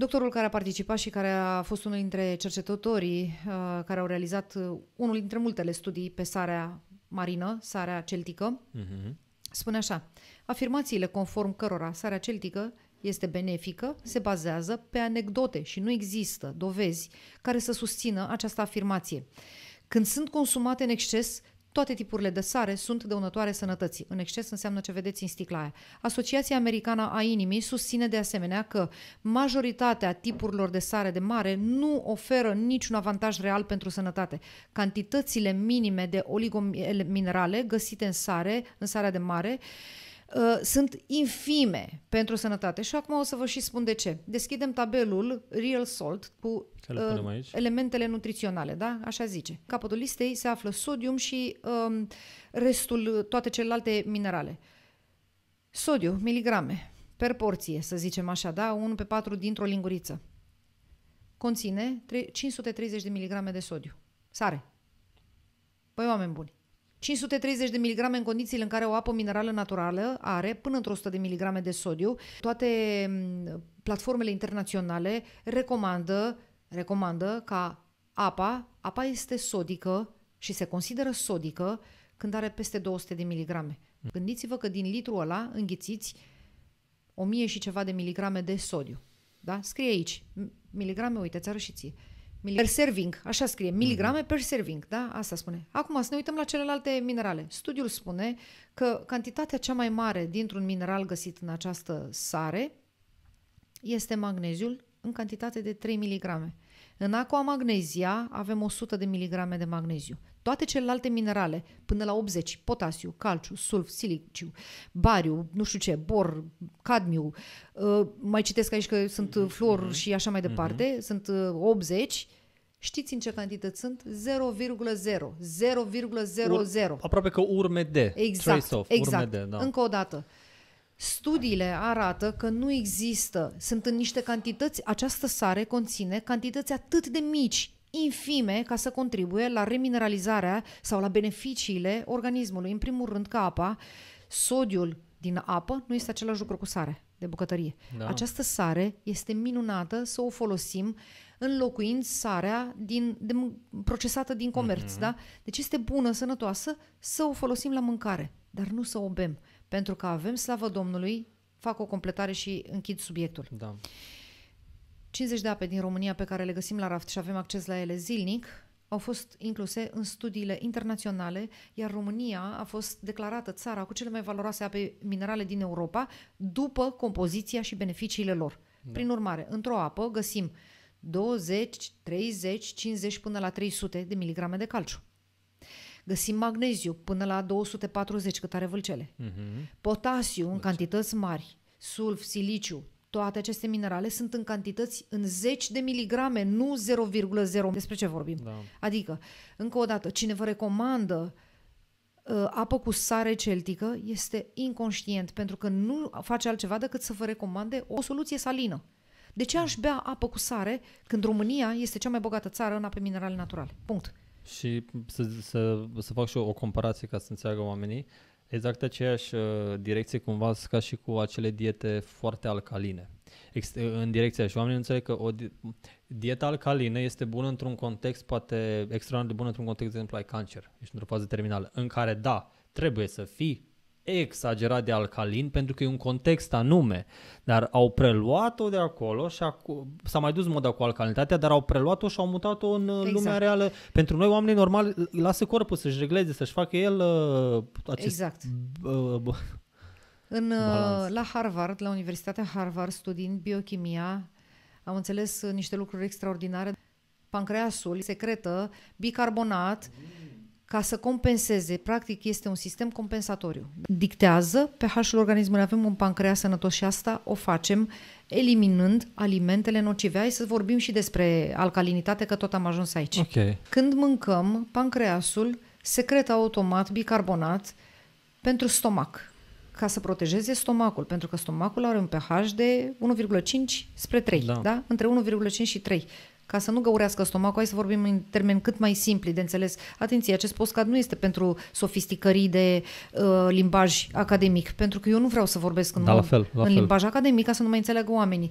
Doctorul care a participat și care a fost unul dintre cercetătorii uh, care au realizat uh, unul dintre multele studii pe sarea marină, sarea celtică, uh-huh. spune așa, afirmațiile conform cărora sarea celtică este benefică se bazează pe anecdote și nu există dovezi care să susțină această afirmație. Când sunt consumate în exces, toate tipurile de sare sunt dăunătoare sănătății. În exces înseamnă ce vedeți în sticla aia. Asociația Americană a Inimii susține de asemenea că majoritatea tipurilor de sare de mare nu oferă niciun avantaj real pentru sănătate. Cantitățile minime de oligominerale găsite în sare, în sarea de mare, uh, Uh, sunt infime pentru sănătate. Și acum o să vă și spun de ce. Deschidem tabelul Real Salt cu uh, elementele nutriționale, da? Așa zice. Capătul listei se află sodium și um, restul, toate celelalte minerale. Sodiu, miligrame, per porție, să zicem așa, da? 1 pe 4 dintr-o linguriță. Conține 530 de miligrame de sodiu. Sare. Păi oameni buni, 530 de miligrame în condițiile în care o apă minerală naturală are până într-o 100 de miligrame de sodiu. Toate mm, platformele internaționale recomandă, recomandă ca apa, apa este sodică și se consideră sodică când are peste 200 de miligrame. Mm. Gândiți-vă că din litru ăla înghițiți 1000 și ceva de miligrame de sodiu. Da? Scrie aici, miligrame, uite, ți și ție. Per serving, așa scrie, miligrame mhm. per serving, da? Asta spune. Acum să ne uităm la celelalte minerale. Studiul spune că cantitatea cea mai mare dintr-un mineral găsit în această sare este magneziul în cantitate de 3 miligrame. În aqua magnezia avem 100 de miligrame de magneziu toate celelalte minerale, până la 80, potasiu, calciu, sulf, siliciu, bariu, nu știu ce, bor, cadmiu, uh, mai citesc aici că sunt mm-hmm. fluor mhm, și așa mai mhm. departe, mm-hmm. sunt 80, uh, Știți în ce cantități sunt? 0,0. 0,00. aproape că urme de. Exact. Trace off, exact. Urme de, da. Încă o dată. Studiile arată că nu există, sunt în niște cantități, această sare conține cantități atât de mici infime ca să contribuie la remineralizarea sau la beneficiile organismului. În primul rând că apa, sodiul din apă nu este același lucru cu sare de bucătărie. Da. Această sare este minunată să o folosim înlocuind sarea din, de, procesată din comerț. Mm-hmm. Da? Deci este bună, sănătoasă să o folosim la mâncare, dar nu să o bem. Pentru că avem slavă Domnului, fac o completare și închid subiectul. Da. Uh, 50 de ape din România pe care le găsim la raft și avem acces la ele zilnic au fost incluse în studiile internaționale, iar România a fost declarată țara cu cele mai valoroase ape minerale din Europa după compoziția și beneficiile lor. Da. Prin urmare, într-o apă găsim 20, 30, 50 până la 300 de miligrame de calciu. Găsim magneziu până la 240 cât are vâlcele. Mm-hmm. Potasiu în deci. cantități mari, sulf, siliciu, toate aceste minerale sunt în cantități în zeci de miligrame, nu 0,0. Despre ce vorbim? Da. Adică, încă o dată, cine vă recomandă uh, apă cu sare celtică este inconștient, pentru că nu face altceva decât să vă recomande o soluție salină. De ce aș bea apă cu sare când România este cea mai bogată țară în ape minerale naturale? Punct. Și să, să, să fac și eu o comparație ca să înțeleagă oamenii. Uh, Exact aceeași uh, direcție cumva ca și cu acele diete foarte alcaline. Uh, în direcția și oamenii înțeleg că o dietă dieta alcalină este bună într-un context poate extraordinar de bună într-un context, de exemplu, ai cancer, ești într-o fază terminală, în care, da, trebuie să fii exagerat de alcalin pentru că e un context anume, dar au preluat-o de acolo și acu- s-a mai dus moda cu alcalinitatea, dar au preluat-o și au mutat-o în uh, exact. lumea reală. Pentru noi, oamenii normali, lasă corpul să-și regleze, să-și facă el uh, acest... Exact. Uh, b- în, uh, la Harvard, la Universitatea Harvard, studiind biochimia, am înțeles uh, niște lucruri extraordinare. Pancreasul secretă bicarbonat mm ca să compenseze, practic este un sistem compensatoriu. Dictează pH-ul organismului, avem un pancreas sănătos și asta o facem eliminând alimentele nocive. Hai să vorbim și despre alcalinitate, că tot am ajuns aici. Okay. Când mâncăm, pancreasul secretă automat bicarbonat pentru stomac ca să protejeze stomacul, pentru că stomacul are un pH de 1,5 spre 3, da? da? Între 1,5 și 3 ca să nu găurească stomacul, hai să vorbim în termeni cât mai simpli de înțeles. Atenție, acest postcard nu este pentru sofisticării de uh, limbaj academic, pentru că eu nu vreau să vorbesc în, da, la fel, la în fel. limbaj academic ca să nu mai înțeleagă oamenii.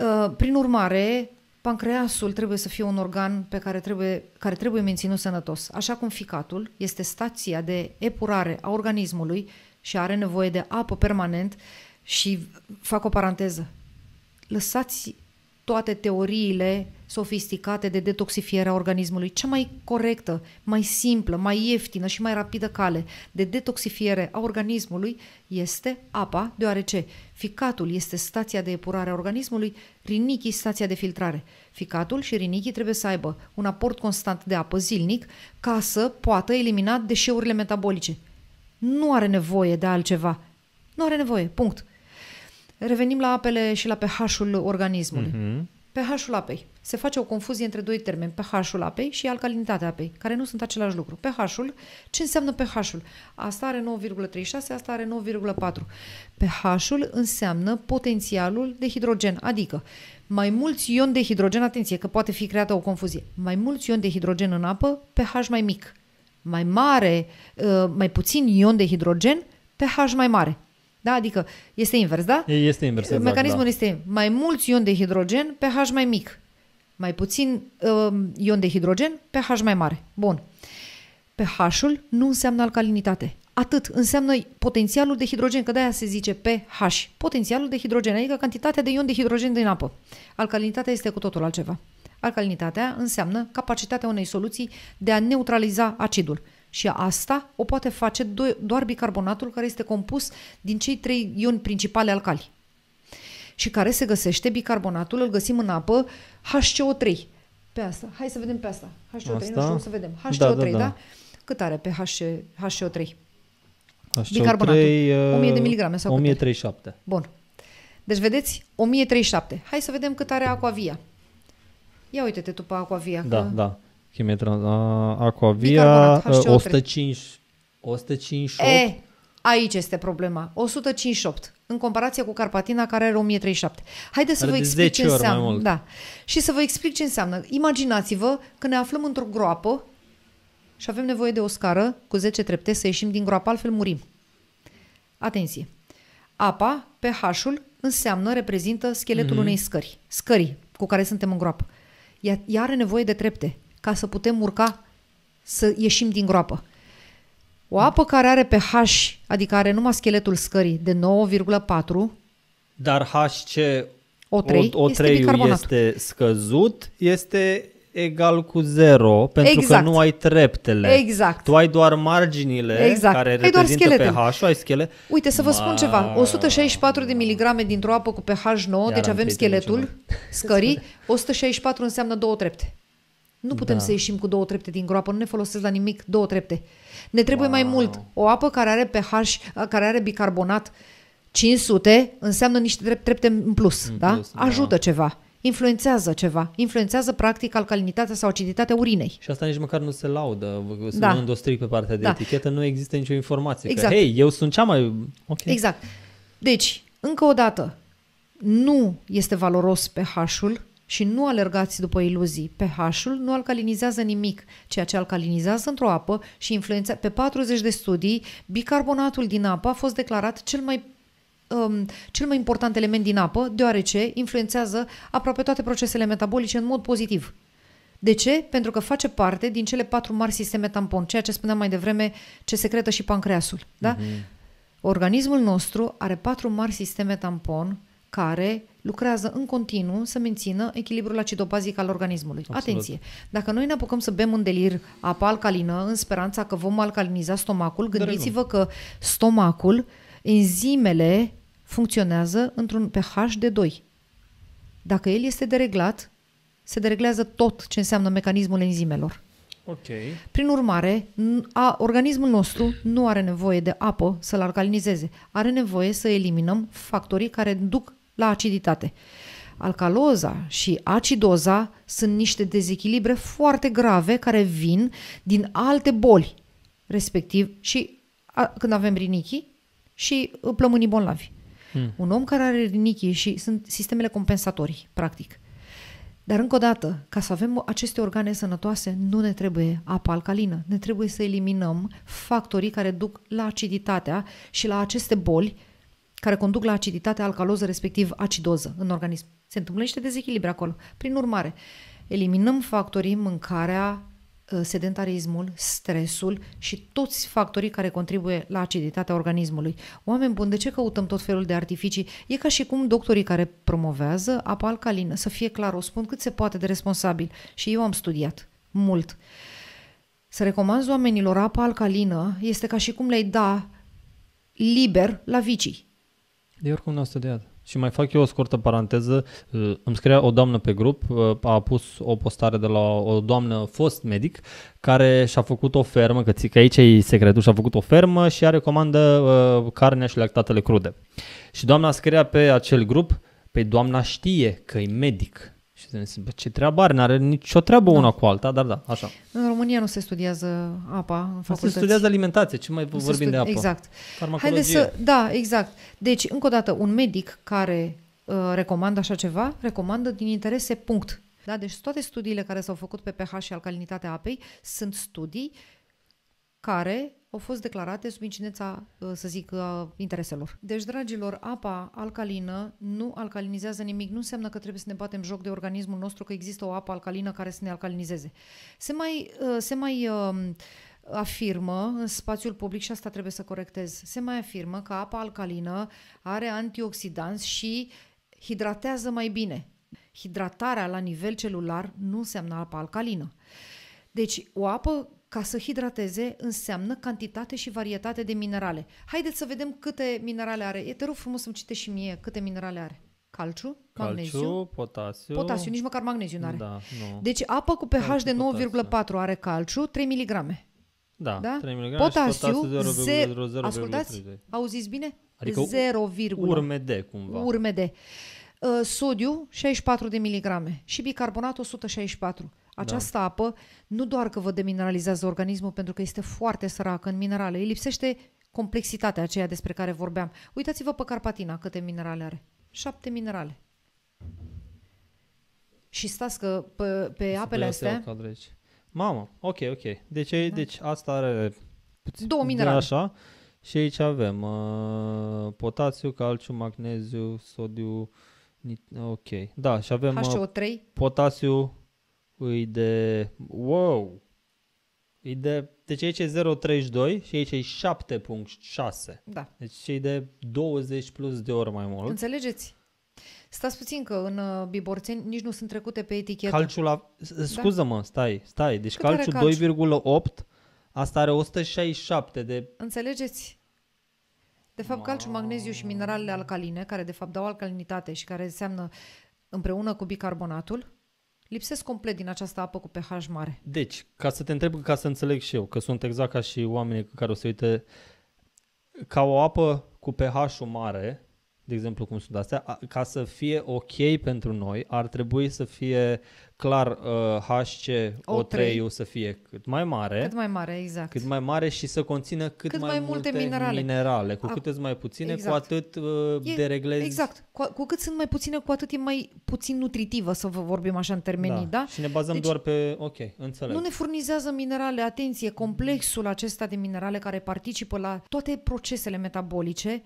Uh, prin urmare, pancreasul trebuie să fie un organ pe care trebuie, care trebuie menținut sănătos, așa cum ficatul este stația de epurare a organismului și are nevoie de apă permanent și fac o paranteză. Lăsați toate teoriile sofisticate de detoxifiere a organismului. Cea mai corectă, mai simplă, mai ieftină și mai rapidă cale de detoxifiere a organismului este apa, deoarece ficatul este stația de epurare a organismului, rinichii stația de filtrare. Ficatul și rinichii trebuie să aibă un aport constant de apă zilnic ca să poată elimina deșeurile metabolice. Nu are nevoie de altceva. Nu are nevoie. Punct. Revenim la apele și la pH-ul organismului. Mm-hmm. pH-ul apei. Se face o confuzie între doi termeni, pH-ul apei și alcalinitatea apei, care nu sunt același lucru. pH-ul, ce înseamnă pH-ul? Asta are 9,36, asta are 9,4. pH-ul înseamnă potențialul de hidrogen, adică mai mulți ioni de hidrogen, atenție că poate fi creată o confuzie, mai mulți ioni de hidrogen în apă, pH mai mic. Mai mare, uh, mai puțin ion de hidrogen, pH mai mare. Da? Adică este invers, da? Este invers, exact, Mecanismul da. este mai mulți ion de hidrogen, pe H mai mic. Mai puțin uh, ion de hidrogen, pe H mai mare. Bun. pH-ul nu înseamnă alcalinitate. Atât. Înseamnă potențialul de hidrogen, că de-aia se zice pH. Potențialul de hidrogen, adică cantitatea de ion de hidrogen din apă. Alcalinitatea este cu totul altceva. Alcalinitatea înseamnă capacitatea unei soluții de a neutraliza acidul. Și asta o poate face do- doar bicarbonatul care este compus din cei trei ioni principale alcali. Și care se găsește, bicarbonatul îl găsim în apă HCO3. Pe asta, hai să vedem pe asta. HCO3, asta? nu știu cum să vedem. HCO3, da? da, da. da? Cât are pe HCO3? HCO3 bicarbonatul. 3, uh, 1000 de miligrame sau 1037. Bun. Deci vedeți, 1037. Hai să vedem cât are Aquavia. Ia uite-te tu pe Aquavia. Da, că... da. da a, Aquavia, 105, 158. Ă, e, aici este problema. 158 în comparație cu Carpatina care are 1037. Haideți să vă explic ce înseamnă. Da. Și să vă explic ce înseamnă. Imaginați-vă că ne aflăm într-o groapă și avem nevoie de o scară cu 10 trepte să ieșim din groapă, altfel murim. Atenție! Apa, pH-ul, înseamnă, reprezintă scheletul mm-hmm. unei scări, scării cu care suntem în groapă. Ea, ea are nevoie de trepte ca să putem urca, să ieșim din groapă. O apă care are pH, adică are numai scheletul scării, de 9,4. Dar HC O3, o, O3 este, este scăzut, este egal cu 0, pentru exact. că nu ai treptele. Exact. Tu ai doar marginile exact. care ai reprezintă pH-ul, ai schele. Uite, să vă Ma... spun ceva. 164 de miligrame dintr-o apă cu pH 9, Iar deci avem scheletul scării. 164 înseamnă două trepte. Nu putem da. să ieșim cu două trepte din groapă, nu ne folosesc la nimic două trepte. Ne trebuie wow. mai mult. O apă care are pH, uh, care are bicarbonat 500, înseamnă niște trepte în plus, în da? Plus, da. Ajută da. ceva influențează ceva, influențează practic alcalinitatea sau aciditatea urinei. Și asta nici măcar nu se laudă, să da. nu strict pe partea de da. etichetă, nu există nicio informație. Exact. Că, hei, eu sunt cea mai... Okay. Exact. Deci, încă o dată, nu este valoros pH-ul, și nu alergați după iluzii. pH-ul nu alcalinizează nimic. Ceea ce alcalinizează într-o apă și influența... Pe 40 de studii, bicarbonatul din apă a fost declarat cel mai um, cel mai important element din apă, deoarece influențează aproape toate procesele metabolice în mod pozitiv. De ce? Pentru că face parte din cele patru mari sisteme tampon, ceea ce spuneam mai devreme, ce secretă și pancreasul. Da? Mm-hmm. Organismul nostru are patru mari sisteme tampon care lucrează în continuu să mențină echilibrul acidopazic al organismului. Absolut. Atenție! Dacă noi ne apucăm să bem în delir apă alcalină în speranța că vom alcaliniza stomacul, gândiți-vă că stomacul, enzimele funcționează într-un pH de 2. Dacă el este dereglat, se dereglează tot ce înseamnă mecanismul enzimelor. Okay. Prin urmare, a, organismul nostru nu are nevoie de apă să-l alcalinizeze. Are nevoie să eliminăm factorii care duc la aciditate. Alcaloza și acidoza sunt niște dezechilibre foarte grave care vin din alte boli, respectiv și a, când avem rinichii și uh, plămânii bolnavi. Hmm. Un om care are rinichii și sunt sistemele compensatorii, practic. Dar încă o dată, ca să avem aceste organe sănătoase, nu ne trebuie apă alcalină. Ne trebuie să eliminăm factorii care duc la aciditatea și la aceste boli care conduc la aciditate, alcaloză, respectiv acidoză în organism. Se întâmplă niște dezechilibre acolo. Prin urmare, eliminăm factorii, mâncarea, uh, sedentarismul, stresul și toți factorii care contribuie la aciditatea organismului. Oameni buni, de ce căutăm tot felul de artificii? E ca și cum doctorii care promovează apa alcalină, să fie clar, o spun cât se poate de responsabil. Și eu am studiat mult. Să recomand oamenilor apa alcalină este ca și cum le-ai da liber la vicii de oricum n au studiat. Și mai fac eu o scurtă paranteză. Uh, îmi scria o doamnă pe grup, uh, a pus o postare de la o doamnă fost medic care și-a făcut o fermă, că, că aici e secretul, și-a făcut o fermă și ea recomandă uh, carnea și lactatele crude. Și doamna scria pe acel grup, pe păi doamna știe că e medic și bă, ce treabă are, n-are nicio treabă da. una cu alta, dar da, așa. În România nu se studiază apa în facultăți. Se studiază alimentație, ce mai nu vorbim studi- de apă? Exact. Farmacologie. să, da, exact. Deci, încă o dată, un medic care uh, recomandă așa ceva, recomandă din interese, punct. Da? Deci toate studiile care s-au făcut pe pH și alcalinitatea apei sunt studii care au fost declarate sub incidența, uh, să zic, uh, intereselor. Deci, dragilor, apa alcalină nu alcalinizează nimic. Nu înseamnă că trebuie să ne batem joc de organismul nostru că există o apă alcalină care să ne alcalinizeze. Se mai, uh, se mai um, afirmă în spațiul public, și asta trebuie să corectez, se mai afirmă că apa alcalină are antioxidanți și hidratează mai bine. Hidratarea la nivel celular nu înseamnă apă alcalină. Deci, o apă ca să hidrateze înseamnă cantitate și varietate de minerale. Haideți să vedem câte minerale are. Te rog frumos să-mi citești și mie câte minerale are. Calciu, Calciu magneziu, potasiu. Potasiu, nici măcar magneziu nu are. Da, nu. Deci apă cu pH Calciu, de 9,4 are calciu, 3 mg. Da, da? 3 mg potasiu, potasiu 0,0. Ascultați? 0, adică auziți bine? Adică 0, urme de cumva. Urme de uh, sodiu 64 de miligrame și bicarbonat 164. Da. Această da. apă nu doar că vă demineralizează organismul pentru că este foarte săracă în minerale, îi lipsește complexitatea aceea despre care vorbeam. Uitați-vă pe Carpatina câte minerale are. Șapte minerale. Și stați că pe, pe apele astea... Mamă, ok, ok. Deci, da. deci asta are puțin Două minerale. Așa. Și aici avem uh, potasiu, calciu, magneziu, sodiu, Ok, da, și avem HCO3. Uh, potasiu, îi de, wow, e de, deci aici e 0,32 și aici e 7,6. Da. Deci e de 20 plus de ori mai mult. Înțelegeți? Stați puțin că în uh, Biborțeni nici nu sunt trecute pe etichetă. Calciul la... Da. Scuză-mă, da. stai, stai. Deci Cât calciul calci? 2,8, asta are 167 de... Înțelegeți? De fapt, Ma... calciu, magneziu și mineralele alcaline, care de fapt dau alcalinitate și care înseamnă împreună cu bicarbonatul, lipsesc complet din această apă cu pH mare. Deci, ca să te întreb, ca să înțeleg și eu, că sunt exact ca și oamenii care o să uite, ca o apă cu pH-ul mare, de exemplu cum sunt astea, ca să fie ok pentru noi, ar trebui să fie clar uh, HCO3-ul să fie cât mai mare. Cât mai mare, exact. Cât mai mare și să conțină cât, cât mai, mai multe, multe minerale. minerale. Cu cât sunt mai puține, exact. cu atât uh, e, dereglezi. Exact. Cu, cu cât sunt mai puține, cu atât e mai puțin nutritivă, să vă vorbim așa în termenii, da? da? Și ne bazăm deci, doar pe, ok, înțeleg. Nu ne furnizează minerale, atenție, complexul acesta de minerale care participă la toate procesele metabolice,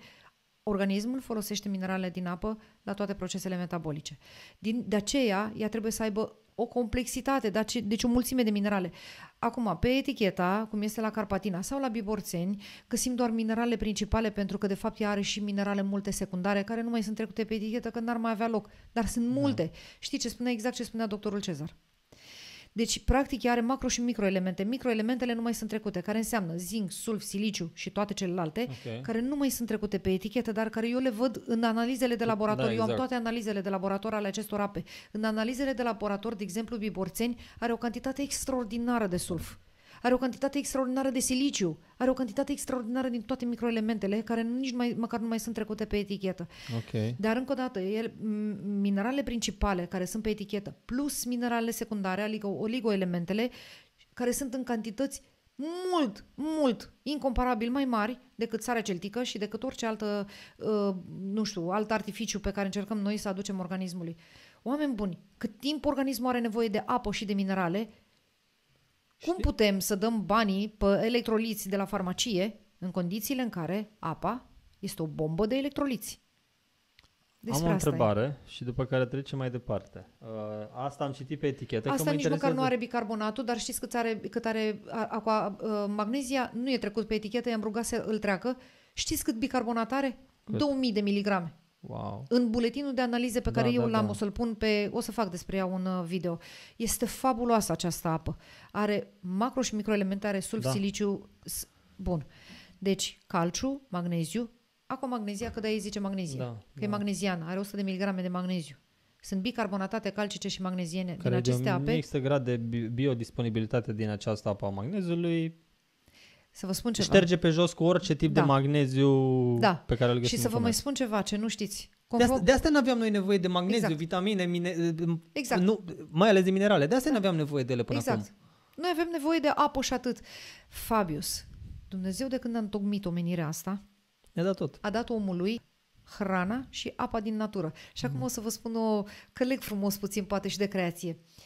organismul folosește minerale din apă la toate procesele metabolice. Din, de aceea, ea trebuie să aibă o complexitate, deci o mulțime de minerale. Acum, pe eticheta, cum este la Carpatina sau la Biborțeni, găsim doar minerale principale, pentru că de fapt ea are și minerale multe secundare, care nu mai sunt trecute pe etichetă, că n-ar mai avea loc, dar sunt da. multe. Da. Știi ce spunea exact ce spunea doctorul Cezar? Deci, practic, ea are macro și microelemente. Microelementele nu mai sunt trecute, care înseamnă zinc, sulf, siliciu și toate celelalte, okay. care nu mai sunt trecute pe etichetă, dar care eu le văd în analizele de da, laborator. Da, exact. Eu am exact. toate analizele de laborator ale acestor ape. În analizele de laborator, de exemplu, Biborțeni are o cantitate extraordinară de sulf are o cantitate extraordinară de siliciu, are o cantitate extraordinară din toate microelementele care nici mai, măcar nu mai sunt trecute pe etichetă. Okay. Dar încă o dată, el, mineralele principale care sunt pe etichetă plus mineralele secundare, adică oligoelementele, care sunt în cantități mult, mult, incomparabil mai mari decât sarea celtică și decât orice altă, ă, nu știu, alt artificiu pe care încercăm noi să aducem organismului. Oameni buni, cât timp organismul are nevoie de apă și de minerale, Știi? Cum putem să dăm banii pe electroliți de la farmacie în condițiile în care apa este o bombă de electroliți? Despre Am o întrebare e. și după care trecem mai departe. Uh, asta am citit pe etichetă. Asta că mă nici măcar nu are bicarbonatul, dar știți cât are, cât are aqua, uh, magnezia? Nu e trecut pe etichetă, i-am rugat să îl treacă. Știți cât bicarbonat are? Cât? 2000 de miligrame. Wow. În buletinul de analize pe da, care da, eu da, l-am, da. o să-l pun pe, o să fac despre ea un uh, video. Este fabuloasă această apă. Are macro și microelemente, are sulf, da. siliciu, bun. Deci calciu, magneziu, acum magnezia, că de-aia zice magnezie, da, că da. e magneziană, are 100 de miligrame de magneziu. Sunt bicarbonatate calcice și magneziene care din aceste ape. Care de un mixt grad de biodisponibilitate din această apă a magneziului, să vă spun ceva. Șterge pe jos cu orice tip da. de magneziu da. pe care îl găsim. Și să vă mai spun ceva ce nu știți. Conform... De, asta, de asta nu aveam noi nevoie de magneziu, exact. vitamine, mine... exact. nu, mai ales de minerale. De asta da. nu aveam nevoie de ele până exact. acum. Noi avem nevoie de apă și atât. Fabius, Dumnezeu de când a întocmit omenirea asta, ne-a dat tot. A dat omului hrana și apa din natură. Și acum mm. o să vă spun o căleg frumos puțin poate și de creație. Uh,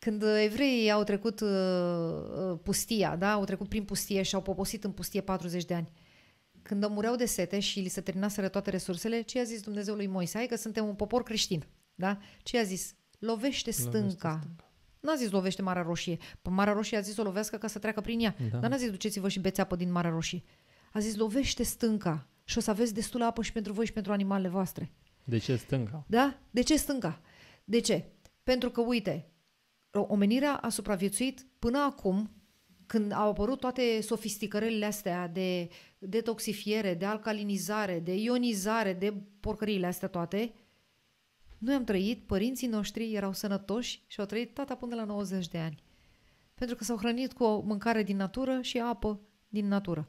când evreii au trecut uh, uh, pustia, da? au trecut prin pustie și au poposit în pustie 40 de ani, când mureau de sete și li se terminaseră toate resursele, ce a zis Dumnezeu lui Moise? Hai că suntem un popor creștin. Da? Ce a zis? Lovește stânca. Lovește stânca. N-a zis lovește Marea Roșie. Pe păi Marea Roșie a zis o lovească ca să treacă prin ea. Da. Dar n-a zis duceți-vă și beți apă din Marea Roșie. A zis lovește stânca și o să aveți destulă apă și pentru voi și pentru animalele voastre. De ce stânca? Da? De ce stânca? De ce? Pentru că, uite, omenirea a supraviețuit până acum, când au apărut toate sofisticările astea de detoxifiere, de alcalinizare, de ionizare, de porcările astea toate, noi am trăit, părinții noștri erau sănătoși și au trăit tata până la 90 de ani. Pentru că s-au hrănit cu o mâncare din natură și apă din natură.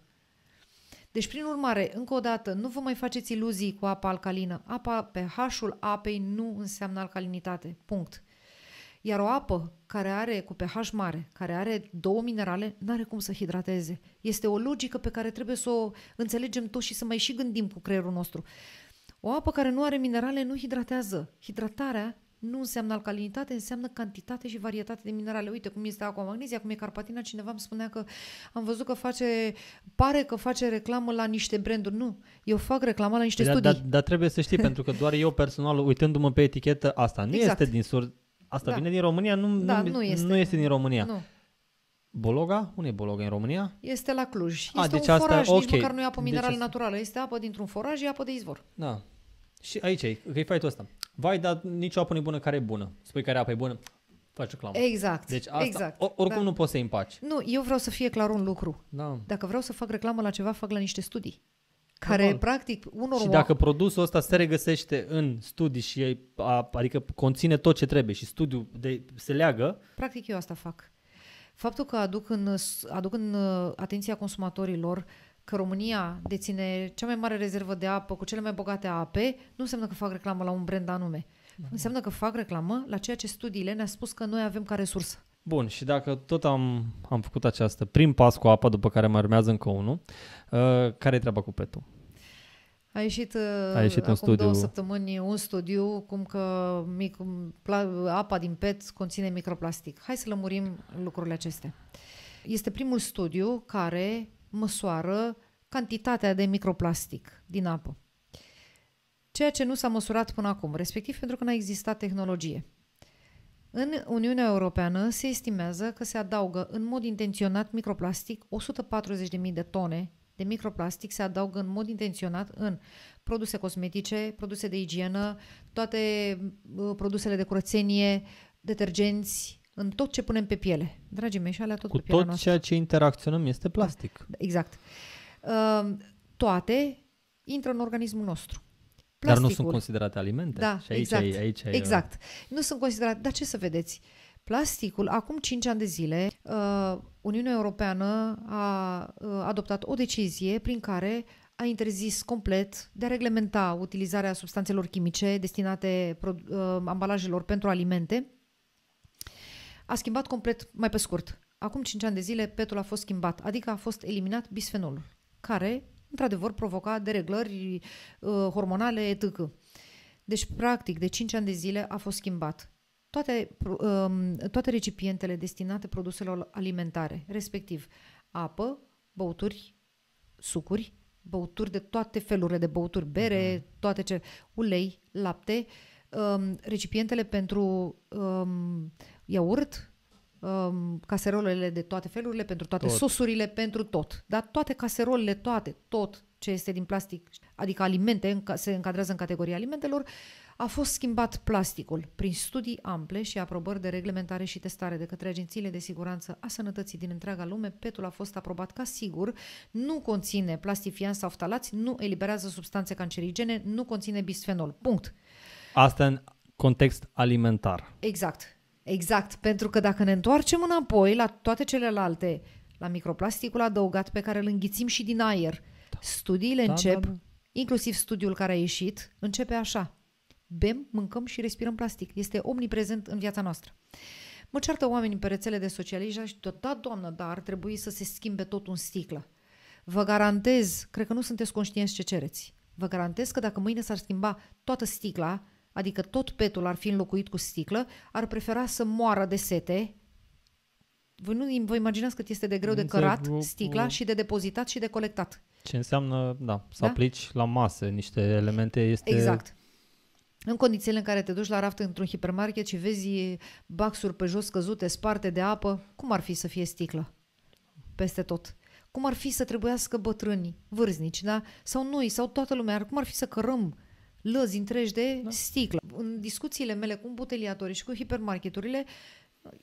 Deci, prin urmare, încă o dată, nu vă mai faceți iluzii cu apa alcalină. Apa, h ul apei nu înseamnă alcalinitate. Punct. Iar o apă care are cu pH mare, care are două minerale, nu are cum să hidrateze. Este o logică pe care trebuie să o înțelegem toți și să mai și gândim cu creierul nostru. O apă care nu are minerale nu hidratează. Hidratarea nu înseamnă alcalinitate, înseamnă cantitate și varietate de minerale. Uite cum este acum magnezia, cum e carpatina, cineva îmi spunea că am văzut că face, pare că face reclamă la niște branduri. Nu, eu fac reclamă la niște da, studii. Dar da, da, trebuie să știi, pentru că doar eu personal, uitându-mă pe etichetă, asta nu exact. este din sur Asta da. vine din România? Nu, da, nu, nu, este. nu este din România. Nu. Bologa? Unde e Bologa în România? Este la Cluj. Ah, este A, deci un asta, foraj, okay. nici măcar nu e apă deci minerală deci naturală. Este apă dintr-un foraj, e apă de izvor. Da. Și aici e, că e fight ăsta. Vai, dar nicio apă nu e bună care e bună. Spui care apă e bună, faci reclamă. Exact. Deci asta, exact, oricum da. nu poți să împaci. Nu, eu vreau să fie clar un lucru. Da. Dacă vreau să fac reclamă la ceva, fac la niște studii care Normal. practic unor Și dacă produsul ăsta se regăsește în studii și a, adică conține tot ce trebuie și studiul de, se leagă... Practic eu asta fac. Faptul că aduc în, aduc în uh, atenția consumatorilor că România deține cea mai mare rezervă de apă cu cele mai bogate ape, nu înseamnă că fac reclamă la un brand anume. Da. Înseamnă că fac reclamă la ceea ce studiile ne-a spus că noi avem ca resursă. Bun, și dacă tot am, am făcut această prim pas cu apa, după care mai urmează încă unul, uh, care e treaba cu petul? A ieșit, uh, a ieșit acum studiu. două săptămâni un studiu cum că mic, apa din PET conține microplastic. Hai să lămurim lucrurile acestea. Este primul studiu care măsoară cantitatea de microplastic din apă. Ceea ce nu s-a măsurat până acum, respectiv pentru că n-a existat tehnologie. În Uniunea Europeană se estimează că se adaugă în mod intenționat microplastic 140.000 de tone de microplastic se adaugă în mod intenționat în produse cosmetice, produse de igienă, toate uh, produsele de curățenie, detergenți, în tot ce punem pe piele. Dragii mei, și alea tot Cu pe pielea tot noastră. ceea ce interacționăm este plastic. Da, exact. Uh, toate intră în organismul nostru. Plasticul. Dar nu sunt considerate alimente. Da, și aici, exact. Aici, ai exact. Eu... Nu sunt considerate. Dar ce să vedeți? Plasticul, acum 5 ani de zile, uh, Uniunea Europeană a uh, adoptat o decizie prin care a interzis complet de a reglementa utilizarea substanțelor chimice destinate pro, uh, ambalajelor pentru alimente. A schimbat complet, mai pe scurt, acum 5 ani de zile, petul a fost schimbat, adică a fost eliminat bisfenolul, care într-adevăr, provoca dereglări uh, hormonale, etc. Deci, practic, de 5 ani de zile a fost schimbat. Toate, um, toate recipientele destinate produselor alimentare, respectiv apă, băuturi, sucuri, băuturi de toate felurile de băuturi, bere, uh-huh. toate ce, ulei, lapte, um, recipientele pentru um, iaurt, um, caserolele de toate felurile, pentru toate tot. sosurile, pentru tot. Dar toate caserolele, toate, tot ce este din plastic, adică alimente, se încadrează în categoria alimentelor, a fost schimbat plasticul prin studii ample și aprobări de reglementare și testare de către agențiile de siguranță a sănătății din întreaga lume. Petul a fost aprobat ca sigur, nu conține plastifian sau ftalați, nu eliberează substanțe cancerigene, nu conține bisfenol. Punct. Asta în context alimentar. Exact. Exact, pentru că dacă ne întoarcem înapoi la toate celelalte, la microplasticul adăugat pe care îl înghițim și din aer, da. studiile da, da încep, da, da. inclusiv studiul care a ieșit, începe așa. Bem, mâncăm și respirăm plastic. Este omniprezent în viața noastră. Mă ceartă oamenii pe rețele de socializare și tot, da, doamnă, dar ar trebui să se schimbe tot un sticlă. Vă garantez, cred că nu sunteți conștienți ce cereți. Vă garantez că dacă mâine s-ar schimba toată sticla, adică tot petul ar fi înlocuit cu sticlă, ar prefera să moară de sete. Vă, nu, vă imaginați cât este de greu de cărat sticla și de depozitat și de colectat. Ce înseamnă, da, să da? aplici la masă niște elemente este... Exact. În condițiile în care te duci la raft într-un hipermarket și vezi baxuri pe jos căzute, sparte de apă, cum ar fi să fie sticlă? Peste tot. Cum ar fi să trebuiască bătrâni, vârznici, da? Sau noi, sau toată lumea, cum ar fi să cărăm lăzi întregi de da. sticlă. În discuțiile mele cu buteliatorii și cu hipermarketurile,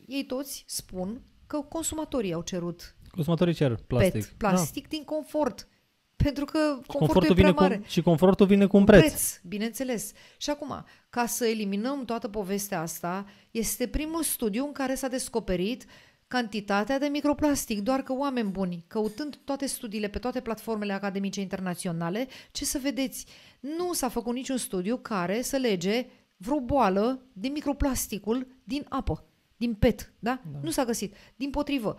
ei toți spun că consumatorii au cerut Consumatorii cer plastic. PET, plastic da. din confort. Pentru că confortul, confortul e vine prea mare. Cu, și confortul vine cu un preț. preț. Bineînțeles. Și acum, ca să eliminăm toată povestea asta, este primul studiu în care s-a descoperit uh, cantitatea de microplastic, doar că oameni buni, căutând toate studiile pe toate platformele academice internaționale, ce să vedeți, nu s-a făcut niciun studiu care să lege vreo boală de microplasticul din apă, din PET, da? da. Nu s-a găsit. Din potrivă,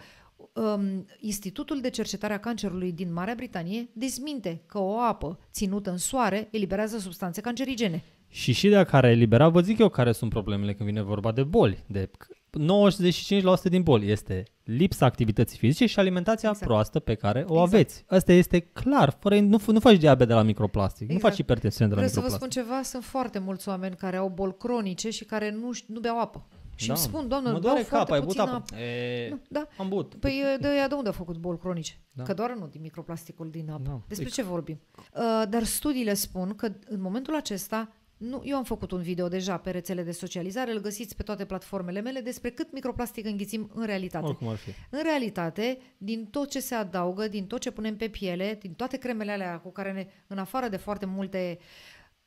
um, Institutul de Cercetare a Cancerului din Marea Britanie dezminte că o apă ținută în soare eliberează substanțe cancerigene. Și și dacă care elibera, vă zic eu care sunt problemele când vine vorba de boli, de 95% din boli este lipsa activității fizice și alimentația exact. proastă pe care o exact. aveți. Asta este clar, fără, nu, nu faci diabet de la microplastic, exact. nu faci exact. hipertensiune de la Vreau microplastic. Vreau să vă spun ceva, sunt foarte mulți oameni care au boli cronice și care nu, nu beau apă. Și da. îmi spun, doamnă, mă doare cap, ai but apă. apă. E... Nu, da. Am but. Păi de, de unde a făcut bol cronice? Da. Că doar nu din microplasticul din apă. Da. Despre e... Păi ce vorbim? Uh, dar studiile spun că în momentul acesta nu, eu am făcut un video deja pe rețele de socializare, îl găsiți pe toate platformele mele despre cât microplastic înghițim în realitate. Oricum ar fi. În realitate, din tot ce se adaugă, din tot ce punem pe piele, din toate cremele alea cu care ne, în afară de foarte multe,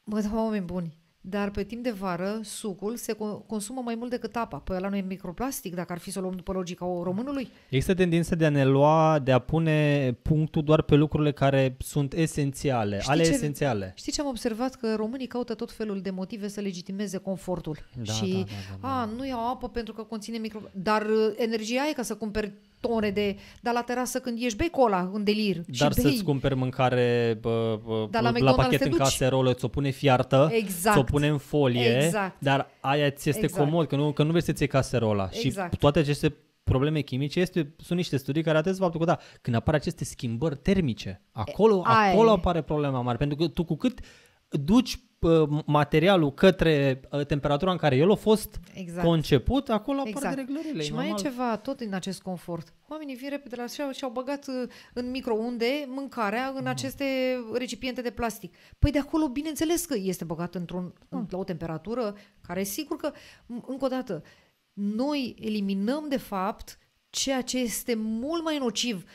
mă, oameni buni, dar pe timp de vară sucul se consumă mai mult decât apa. Păi ăla nu e microplastic, dacă ar fi să o luăm după logica românului. Există tendința de a ne lua, de a pune punctul doar pe lucrurile care sunt esențiale, știi ale ce, esențiale. Știi ce am observat? Că românii caută tot felul de motive să legitimeze confortul. Da, și, da, da, da, da. a, nu iau apă pentru că conține micro... Dar uh, energia e ca să cumperi tone de... Dar la terasă când ești bei cola în delir Dar să-ți cumperi mâncare bă, bă, dar la, la pachet în caserolă, ți-o pune fiartă, exact. ți-o pune în folie, exact. dar aia ți este exact. comod, că nu, că nu vrei să-ți iei caserola. Exact. Și toate aceste probleme chimice este, sunt niște studii care arată faptul că da, când apar aceste schimbări termice, acolo, acolo apare problema mare, pentru că tu cu cât duci materialul către ă, temperatura în care el a fost exact. conceput, acolo apar exact. reglările. Și normal. mai e ceva tot din acest confort. Oamenii vin repede la și-au, și-au băgat ă, în microunde mâncarea în mhm. aceste recipiente de plastic. Păi de acolo, bineînțeles că este băgat într-un, hmm. la o temperatură care sigur că, încă o dată, noi eliminăm de fapt ceea ce este mult mai nociv uh,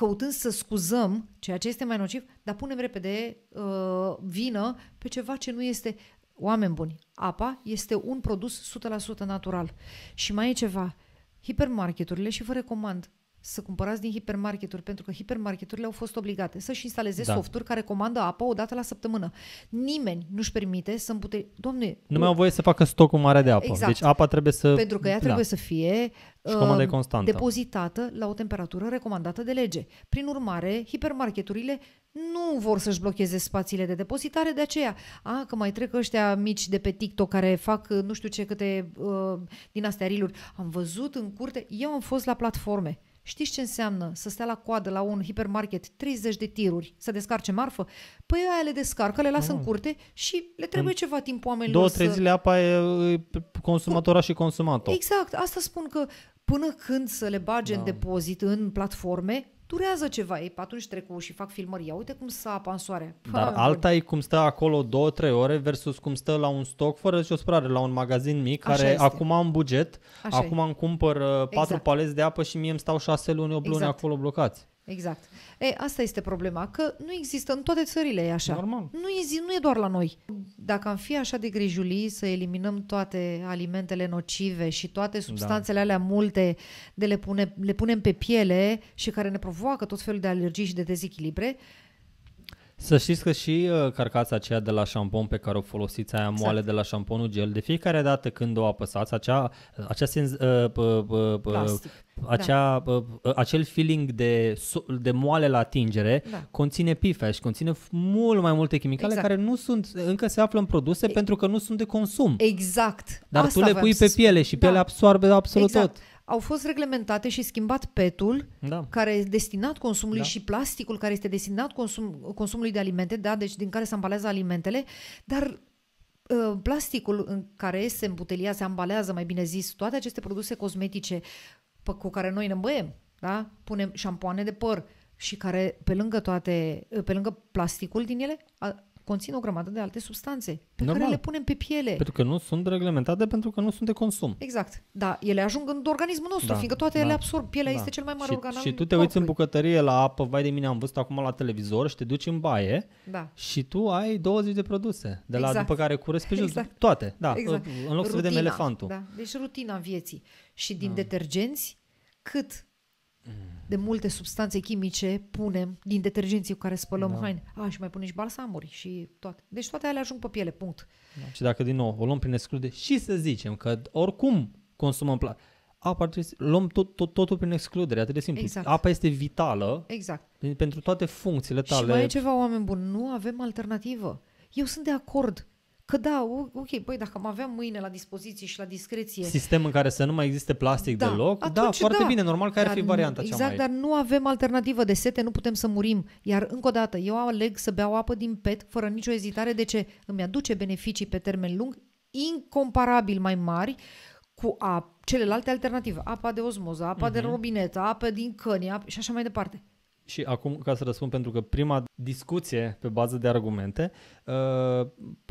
căutând să scuzăm ceea ce este mai nociv, dar punem repede uh, vină pe ceva ce nu este. Oameni buni, apa este un produs 100% natural. Și mai e ceva, hipermarketurile și vă recomand, să cumpărați din hipermarketuri, pentru că hipermarketurile au fost obligate să-și instaleze da. softuri care comandă apă o dată la săptămână. Nimeni nu-și permite să împute... Doamne... Nu mai au voie să facă stocul mare de apă. Exact. Deci apa trebuie să... Pentru că ea da. trebuie să fie uh, constantă. depozitată la o temperatură recomandată de lege. Prin urmare, hipermarketurile nu vor să-și blocheze spațiile de depozitare, de aceea, a, că mai trec ăștia mici de pe TikTok care fac nu știu ce câte uh, din astea riluri. Am văzut în curte, eu am fost la platforme Știți ce înseamnă să stea la coadă la un hipermarket 30 de tiruri să descarce marfă? Păi aia le descarcă, le lasă mm. în curte și le trebuie în ceva timp oamenilor Două, trei zile apa e, e consumatora Cu... și consumator. Exact, asta spun că până când să le bage da. în depozit, în platforme, durează ceva. Ei, atunci trec și fac filmări. Ia uite cum stă apa în soare. Dar Pă, alta bun. e cum stă acolo 2-3 ore versus cum stă la un stoc fără și o spărare, la un magazin mic Așa care este. acum am buget, Așa acum e. îmi cumpăr 4 uh, exact. palete de apă și mie îmi stau 6 luni, 8 exact. luni acolo blocați. Exact. E, asta este problema, că nu există, în toate țările e așa. Normal. Nu e, zi, nu e doar la noi. Dacă am fi așa de grijulii să eliminăm toate alimentele nocive și toate da. substanțele da. alea multe, de le, pune, le punem pe piele și care ne provoacă tot felul de alergii și de dezechilibre, să știți că și uh, carcața aceea de la șampon pe care o folosiți, aia exact. moale de la șamponul gel, de fiecare dată când o apăsați, acea, acea senz, uh, uh, uh, Plastic. Da. acea, da. uh, acel feeling de, de moale la atingere da. conține și conține mult mai multe chimicale exact. care nu sunt, încă se află în produse e- pentru că nu sunt de consum. Exact. Dar Asta tu le pui pe piele și da. pielea absorbe absolut exact. tot au fost reglementate și schimbat petul, da. care este destinat consumului, da. și plasticul, care este destinat consum, consumului de alimente, da, deci din care se ambalează alimentele, dar ă, plasticul în care se îmbutelia, se ambalează, mai bine zis, toate aceste produse cosmetice pe, cu care noi ne îmbăiem, da? punem șampoane de păr și care, pe lângă toate, pe lângă plasticul din ele, conțin o grămadă de alte substanțe pe Normal. care le punem pe piele. Pentru că nu sunt reglementate, pentru că nu sunt de consum. Exact. Da, ele ajung în organismul nostru, da, fiindcă toate da, ele absorb. Pielea da. este cel mai mare și, organ Și tu te uiți în bucătărie la apă, vai de mine, am văzut acum la televizor și te duci în baie da. și tu ai 20 de produse, de la exact. după care curăți pe jos, exact. toate. Da, exact. în loc rutina, să vedem elefantul. Da. Deci rutina vieții. Și din da. detergenți, cât de multe substanțe chimice punem din detergenții cu care spălăm da. haine. A, și mai punem și balsamuri și toate. Deci toate alea ajung pe piele, punct. Da. Și dacă din nou o luăm prin exclude și să zicem că oricum consumăm plat. apa trebuie să luăm tot, tot, totul prin excludere, atât de simplu. Exact. Apa este vitală exact. pentru toate funcțiile tale. Și mai e ceva, oameni buni, nu avem alternativă. Eu sunt de acord Că da, ok, băi, dacă am avea mâine la dispoziție și la discreție... Sistem în care să nu mai existe plastic da, deloc, da, foarte da. bine, normal că dar ar fi varianta exact, cea mai... Exact, dar nu avem alternativă de sete, nu putem să murim. Iar, încă o dată, eu aleg să beau apă din PET fără nicio ezitare, de ce? Îmi aduce beneficii pe termen lung incomparabil mai mari cu a, celelalte alternative, apa de osmoză, apa uh-huh. de mhm. robinet, apă din căni apă, și așa mai departe și acum ca să răspund, pentru că prima discuție pe bază de argumente uh,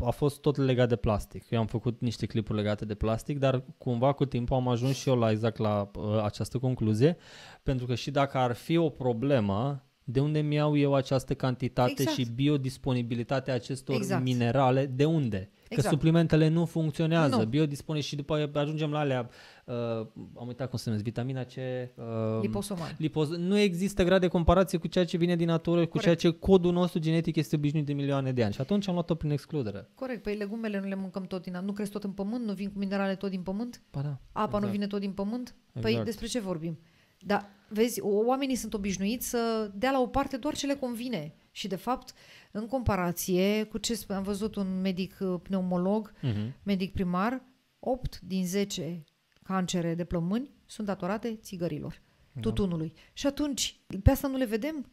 a fost tot legat de plastic. Eu am făcut niște clipuri legate de plastic, dar cumva cu timpul am ajuns și eu la exact la uh, această concluzie, pentru că și dacă ar fi o problemă, de unde mi-au eu această cantitate exact. și biodisponibilitatea acestor exact. minerale, de unde? Că exact. suplimentele nu funcționează, nu. și după ajungem la alea uh, am uitat cum se numesc, vitamina C... Uh, Liposomal. Lipos- nu există grad de comparație cu ceea ce vine din natură, Corect. cu ceea ce codul nostru genetic este obișnuit de milioane de ani. Și atunci am luat-o prin excludere. Corect, păi legumele nu le mâncăm tot din... Nu cresc tot în pământ, nu vin cu minerale tot din pământ, ba da, apa exact. nu vine tot din pământ. Păi exact. Păi despre ce vorbim? Da, vezi, oamenii sunt obișnuiți să dea la o parte doar ce le convine. Și, de fapt, în comparație cu ce am văzut un medic uh, pneumolog, uh-huh. medic primar, 8 din 10 cancere de plămâni sunt datorate țigărilor, da. tutunului. Și atunci, pe asta nu le vedem?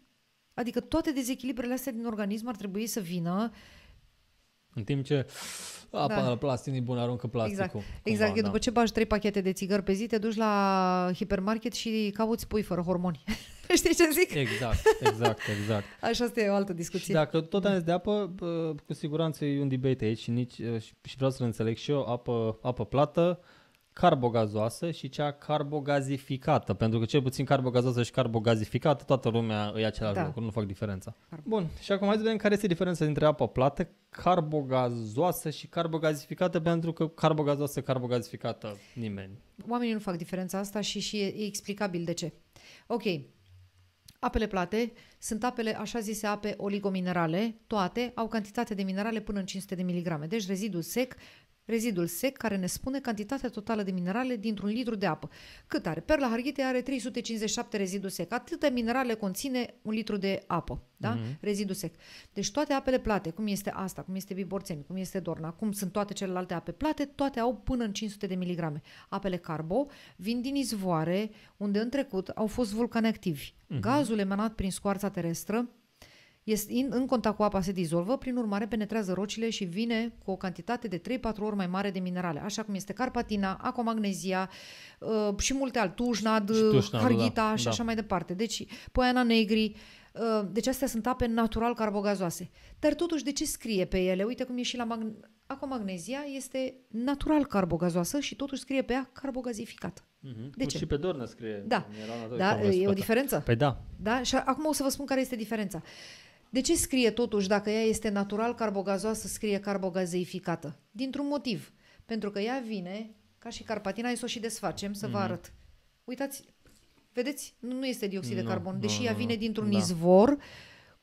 Adică toate dezechilibrele astea din organism ar trebui să vină în timp ce apa da. la plastic e bun, aruncă exact. plasticul. Exact, cumva, exact. Da. după ce bagi trei pachete de țigări pe zi, te duci la hipermarket și cauți pui fără hormoni. Știi ce zic? Exact, exact, exact. Așa, asta e o altă discuție. Și dacă tot ai de apă, cu siguranță e un debate aici și, nici, și vreau să-l înțeleg și eu, apă, apă plată, carbogazoasă și cea carbogazificată, pentru că cel puțin carbogazoasă și carbogazificată, toată lumea e același da. lucru, nu fac diferența. Bun, și acum hai să vedem care este diferența dintre apă plată, carbogazoasă și carbogazificată, pentru că carbogazoasă, carbogazificată, nimeni. Oamenii nu fac diferența asta și, și e explicabil de ce. Ok, Apele plate sunt apele, așa zise, ape oligominerale. Toate au cantitate de minerale până în 500 de miligrame. Deci rezidul sec rezidul sec care ne spune cantitatea totală de minerale dintr-un litru de apă. Cât are? Perla Harghite are 357 rezidu sec. Atâtea minerale conține un litru de apă, da? Mm-hmm. Rezidu sec. Deci toate apele plate, cum este asta, cum este biborțeni, cum este dorna, cum sunt toate celelalte ape plate, toate au până în 500 de miligrame. Apele carbo vin din izvoare unde în trecut au fost vulcani activi. Mm-hmm. Gazul emanat prin scoarța terestră este in, în contact cu apa se dizolvă, prin urmare penetrează rocile și vine cu o cantitate de 3-4 ori mai mare de minerale, așa cum este carpatina, acomagnezia uh, și multe alte, tușnad, da. harghita da, și da. așa mai departe. Deci, poiana negri, uh, deci astea sunt ape natural carbogazoase. Dar totuși, de ce scrie pe ele? Uite cum e și la mag- acomagnezia, este natural carbogazoasă și totuși scrie pe ea carbogazificată. Mhm. De ce? Și pe Dornă scrie. Da, da e o diferență. Păi da. da. Și acum o să vă spun care este diferența. Uh, de ce scrie totuși, dacă ea este natural carbogazoasă, scrie carbogazeificată? Dintr-un motiv. Pentru că ea vine, ca și carpatina, să o și desfacem, să mm vă mhm. arăt. Uitați, vedeți? Nu, nu este dioxid de carbon, deși nu, ea vine dintr-un da. izvor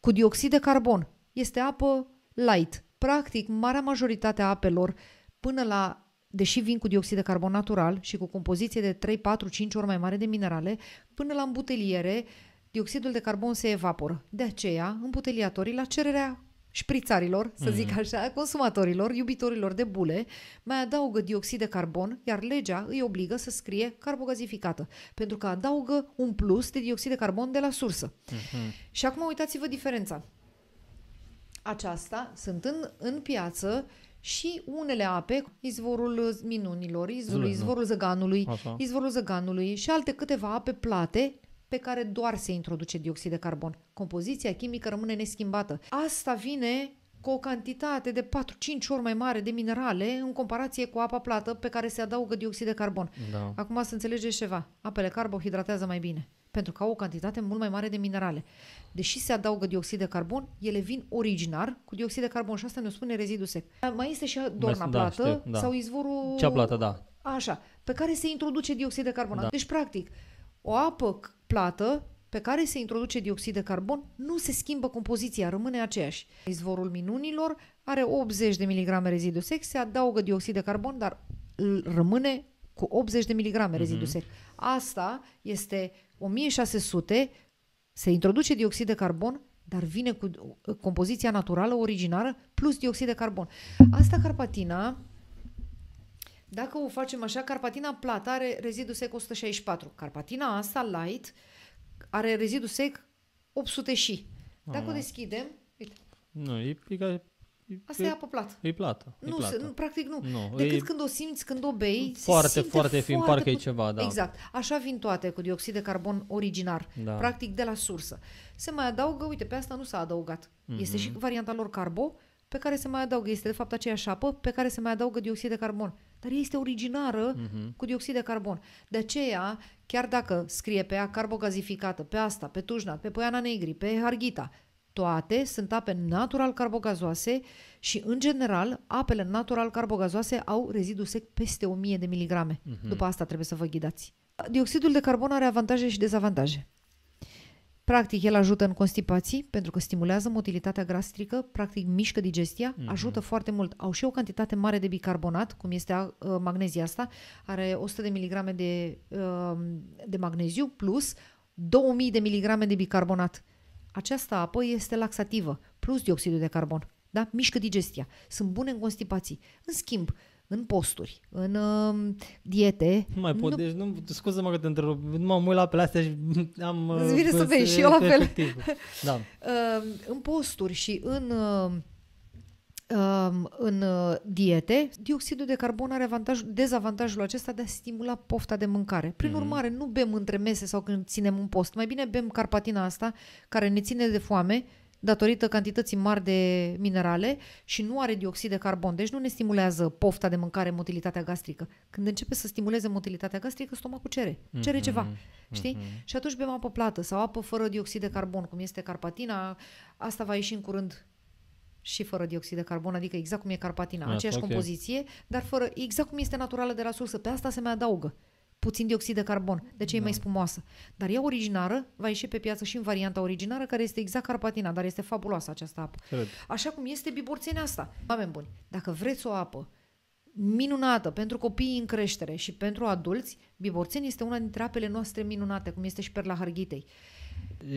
cu dioxid de carbon. Este apă light. Practic, marea majoritate a apelor, până la deși vin cu dioxid de carbon natural și cu compoziție de 3, 4, 5 ori mai mare de minerale, până la îmbuteliere, dioxidul de carbon se evaporă. De aceea, îmbuteliatorii, la cererea șprițarilor, să zic mm. așa, consumatorilor, iubitorilor de bule, mai adaugă dioxid de carbon, iar legea îi obligă să scrie carbogazificată, pentru că adaugă un plus de dioxid de carbon de la sursă. Mm-hmm. Și acum uitați-vă diferența. Aceasta sunt în, în piață și unele ape, izvorul minunilor, izvorul, izvorul zăganului, izvorul zăganului și alte câteva ape plate pe care doar se introduce dioxid de carbon. Compoziția chimică rămâne neschimbată. Asta vine cu o cantitate de 4-5 ori mai mare de minerale în comparație cu apa plată pe care se adaugă dioxid de carbon. Da. Acum să înțelegeți ceva. Apele carbohidratează mai bine pentru că au o cantitate mult mai mare de minerale. Deși se adaugă dioxid de carbon, ele vin originar cu dioxid de carbon și asta ne spune rezidu sec. Mai este și dorna da, plată știu, da. sau izvorul... Cea plată, da. Așa, pe care se introduce dioxid de carbon. Da. Deci, practic, o apă plată pe care se introduce dioxid de carbon nu se schimbă compoziția, rămâne aceeași. Izvorul minunilor are 80 de mg rezidu sec, se adaugă dioxid de carbon, dar rămâne cu 80 de mg rezidu mhm. sec. Mm-hmm. Asta este 1600, se introduce dioxid de carbon, dar vine cu uh, compoziția naturală originară plus dioxid de carbon. Asta carpatina dacă o facem așa, Carpatina plată are rezidu sec 164. Carpatina asta, light, are rezidu sec 800 și. Dacă Aha. o ah. deschidem, uite. Nu, e, e e Asta e, e apă plată. E plată. Nu, plată. Se, practic nu. nu Decât e... când o simți, când o bei, foarte, se simte foarte fin, foarte parcă e ceva, da. Exact. Așa vin toate cu dioxid de carbon originar, da. practic de la sursă. Se mai adaugă, uite, pe asta nu s-a adăugat. Mm-hmm. Este și varianta lor carbo, pe care se mai adaugă, este de fapt aceeași apă, pe care se mai adaugă dioxid de carbon dar ea este originară uh-huh. cu dioxid de carbon. De aceea, chiar dacă scrie pe ea carbogazificată, pe asta, pe tușnat, pe poiana negri, pe harghita, toate sunt ape natural carbogazoase și, în general, apele natural carbogazoase au rezidu sec peste 1000 de miligrame. Uh-huh. După asta trebuie să vă ghidați. Dioxidul de carbon are avantaje și dezavantaje. Practic, el ajută în constipații, pentru că stimulează motilitatea gastrică, practic mișcă digestia, mm-hmm. ajută foarte mult. Au și o cantitate mare de bicarbonat, cum este uh, ă, magnezia asta, are 100 de miligrame de, uh, de magneziu plus 2000 de miligrame de bicarbonat. Această apă este laxativă, plus dioxidul de carbon. Da? Mișcă digestia. Sunt bune în constipații. În schimb, uh, în posturi, în uh, diete. Nu mai pot, nu... deci nu, scuză-mă că te întrerup, nu mă mult la pe astea și am... Îți uh, vine să vezi uh, și eu la fel. da. Uh, în posturi și în... Um, uh, în diete, dioxidul de carbon are avantaj, dezavantajul acesta de a stimula pofta de mâncare. Prin mm. urmare, nu bem între mese sau când ținem un post. Mai bine bem carpatina asta, care ne ține de foame, datorită cantității mari de minerale și nu are dioxid de carbon. Deci nu ne stimulează pofta de mâncare, motilitatea gastrică. Când începe să stimuleze motilitatea gastrică, stomacul cere. Cere mm-hmm. ceva. Mhm, știi? Mm-hmm. Și atunci bem apă plată sau apă fără dioxid de carbon, cum este carpatina. Asta va ieși în curând și fără dioxid de carbon, adică exact cum e carpatina, da, aceeași okay. compoziție, dar fără exact cum este naturală de la sursă. Pe asta se mai adaugă puțin dioxid de carbon, de ce da. e mai spumoasă. Dar ea originară va ieși pe piață și în varianta originară, care este exact carpatina, dar este fabuloasă această apă. Cred. Așa cum este biborțenia asta. Oameni buni, dacă vreți o apă minunată pentru copiii în creștere și pentru adulți, biborțenia este una dintre apele noastre minunate, cum este și perla Harghitei.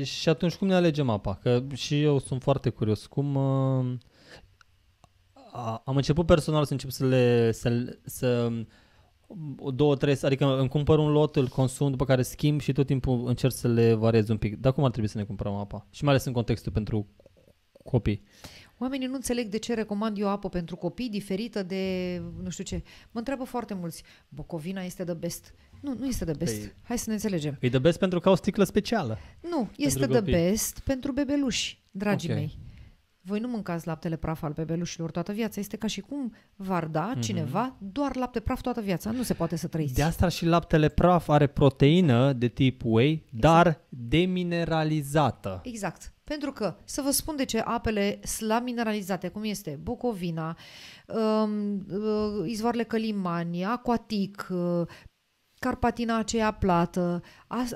Și atunci cum ne alegem apa? Că și eu sunt foarte curios. Cum... Uh, am început personal să încep să le... Să, să două, trei, adică îmi cumpăr un lot, îl consum, după care schimb și tot timpul încerc să le variez un pic. Dar cum ar trebui să ne cumpărăm apa? Și mai ales în contextul pentru copii. Oamenii nu înțeleg de ce recomand eu apă pentru copii diferită de nu știu ce. Mă întreabă foarte mulți, Bocovina este de best. Nu, nu este de best. Păi, Hai să ne înțelegem. E de best pentru că au sticlă specială. Nu, este de best pentru bebeluși, dragii okay. mei voi nu mâncați laptele praf al bebelușilor toată viața. Este ca și cum varda mm-hmm. cineva doar lapte praf toată viața. Nu se poate să trăiți. De asta și laptele praf are proteină de tip whey, exact. dar demineralizată. Exact. Pentru că, să vă spun de ce apele slab mineralizate, cum este Bucovina, um, uh, izvoarele Călimani, Aquatic, uh, carpatina aceea plată,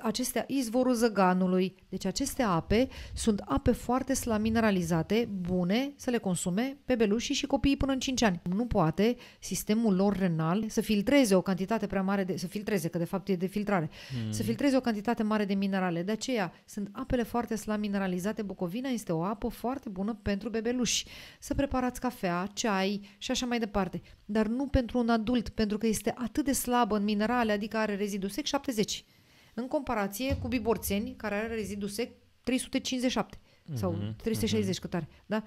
acestea, izvorul zăganului. Deci aceste ape sunt ape foarte slab mineralizate, bune să le consume bebelușii și copiii până în 5 ani. Nu poate sistemul lor renal să filtreze o cantitate prea mare, de, să filtreze, că de fapt e de filtrare, mm. să filtreze o cantitate mare de minerale. De aceea sunt apele foarte slab mineralizate. Bucovina este o apă foarte bună pentru bebeluși. Să preparați cafea, ceai și așa mai departe. Dar nu pentru un adult, pentru că este atât de slabă în minerale, adică adică are rezidu sec 70, în comparație cu Biborțeni, care are rezidu sec 357 mm-hmm. sau 360 mm-hmm. Mhm. cât are. Da?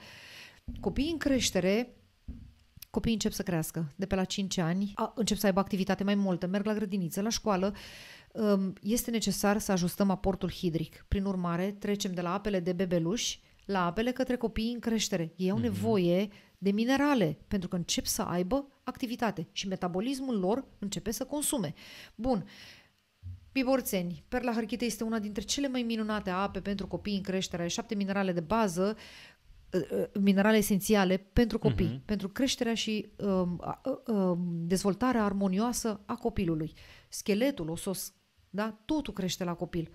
Copiii în creștere copiii încep să crească de pe la 5 ani, a, încep să aibă activitate mai multă, merg la grădiniță, la școală, este necesar să ajustăm aportul hidric. Prin urmare, trecem de la apele de bebeluși la apele către copiii în creștere. Ei au mm-hmm. nevoie de minerale, pentru că încep să aibă activitate și metabolismul lor începe să consume. Bun, Biborțeni, perla hărchită este una dintre cele mai minunate ape pentru copii în creștere, Are șapte minerale de bază, ă, ă, minerale esențiale pentru copii, uh-huh. pentru creșterea și um, uh, uh, dezvoltarea armonioasă a copilului. Scheletul, osos, da? totul crește la copil.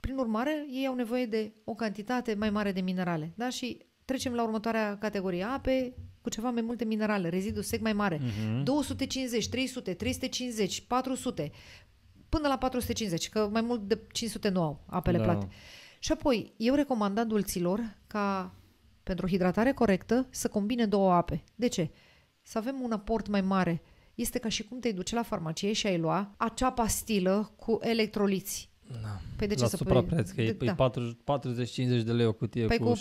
Prin urmare, ei au nevoie de o cantitate mai mare de minerale. Da? Și trecem la următoarea categorie, ape cu ceva mai multe minerale, rezidu sec mai mare, uh-huh. 250, 300, 350, 400, până la 450, că mai mult de 500 nu au apele da. plate. Și apoi, eu recomand adulților ca pentru hidratare corectă să combine două ape. De ce? Să avem un aport mai mare. Este ca și cum te-ai duce la farmacie și ai lua acea pastilă cu electroliți. Da. Păi de ce la să suprapreț, pui... că e, da. 40-50 de lei o cutie păi cu, cu 40-50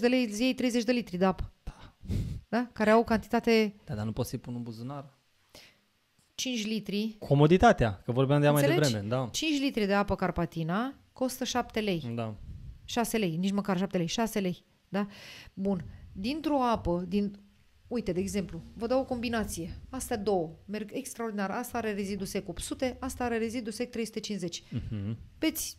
de lei îți iei 30 de litri de apă da? care au o cantitate... Da, dar nu poți să-i pun un buzunar. 5 litri. Comoditatea, că vorbeam de ea mai devreme. Da. 5 litri de apă carpatina costă 7 lei. Da. 6 lei, nici măcar 7 lei, 6 lei. Da? Bun. Dintr-o apă, din... Uite, de exemplu, vă dau o combinație. Astea două merg extraordinar. Asta are rezidu sec 800, asta are rezidu sec 350. Uh-huh. Peți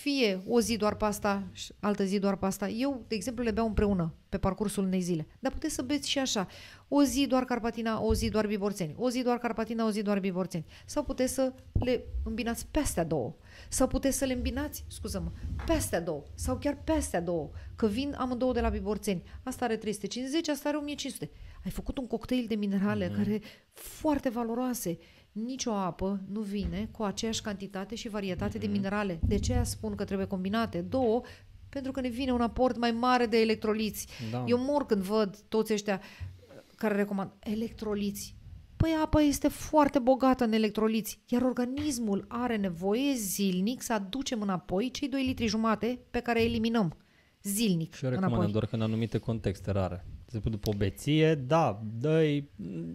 fie o zi doar pasta și altă zi doar pasta. Eu, de exemplu, le beau împreună pe parcursul unei zile. Dar puteți să beți și așa. O zi doar carpatina, o zi doar biborțeni. O zi doar carpatina, o zi doar biborțeni. Sau puteți să le îmbinați pe astea două. Sau puteți să le îmbinați, scuză-mă, pe astea două. Sau chiar pe astea două. Că vin amândouă de la biborțeni. Asta are 350, asta are 1500. Ai făcut un cocktail de minerale mm-hmm. care foarte valoroase nicio apă nu vine cu aceeași cantitate și varietate mm-hmm. de mhm. minerale. De ce spun că trebuie combinate? Două, pentru că ne vine un aport mai mare de electroliți. Da. Eu mor când văd toți ăștia uh, care recomand electroliți. Păi apa este foarte bogată în electroliți, iar organismul are nevoie zilnic să aducem înapoi cei 2 litri jumate pe care eliminăm zilnic. Și eu recomand înapoi. doar că în anumite contexte rare exemplu, după o beție, da, dai,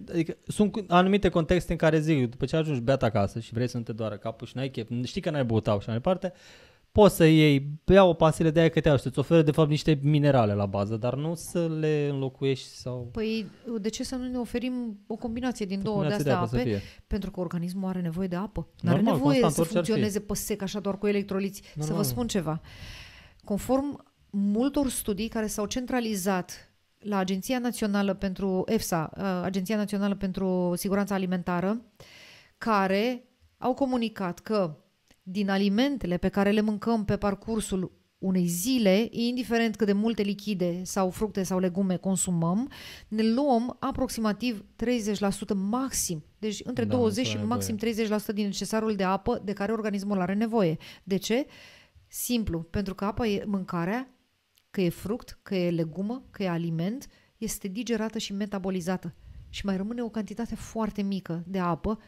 adică sunt anumite contexte în care zic, după ce ajungi beat acasă și vrei să nu te doară capul și n-ai chef, știi că n-ai băut și mai departe, poți să iei, ia o pasile de aia că te ajută, îți oferă de fapt niște minerale la bază, dar nu să le înlocuiești sau... Păi de ce să nu ne oferim o combinație din o două combinație de astea de ape? Pentru că organismul are nevoie de apă. Nu are nevoie constant, să funcționeze pe sec așa doar cu electroliți. Normal. Să vă spun ceva. Conform multor studii care s-au centralizat la Agenția Națională pentru EFSA, uh, Agenția Națională pentru Siguranța Alimentară, care au comunicat că din alimentele pe care le mâncăm pe parcursul unei zile, indiferent cât de multe lichide sau fructe sau legume consumăm, ne luăm aproximativ 30% maxim. Deci între da, 20 și maxim 30% din necesarul de apă de care organismul are nevoie. De ce? Simplu, pentru că apa e mâncarea că e fruct, că e legumă, că e aliment, este digerată și metabolizată. Și mai rămâne o cantitate foarte mică de apă,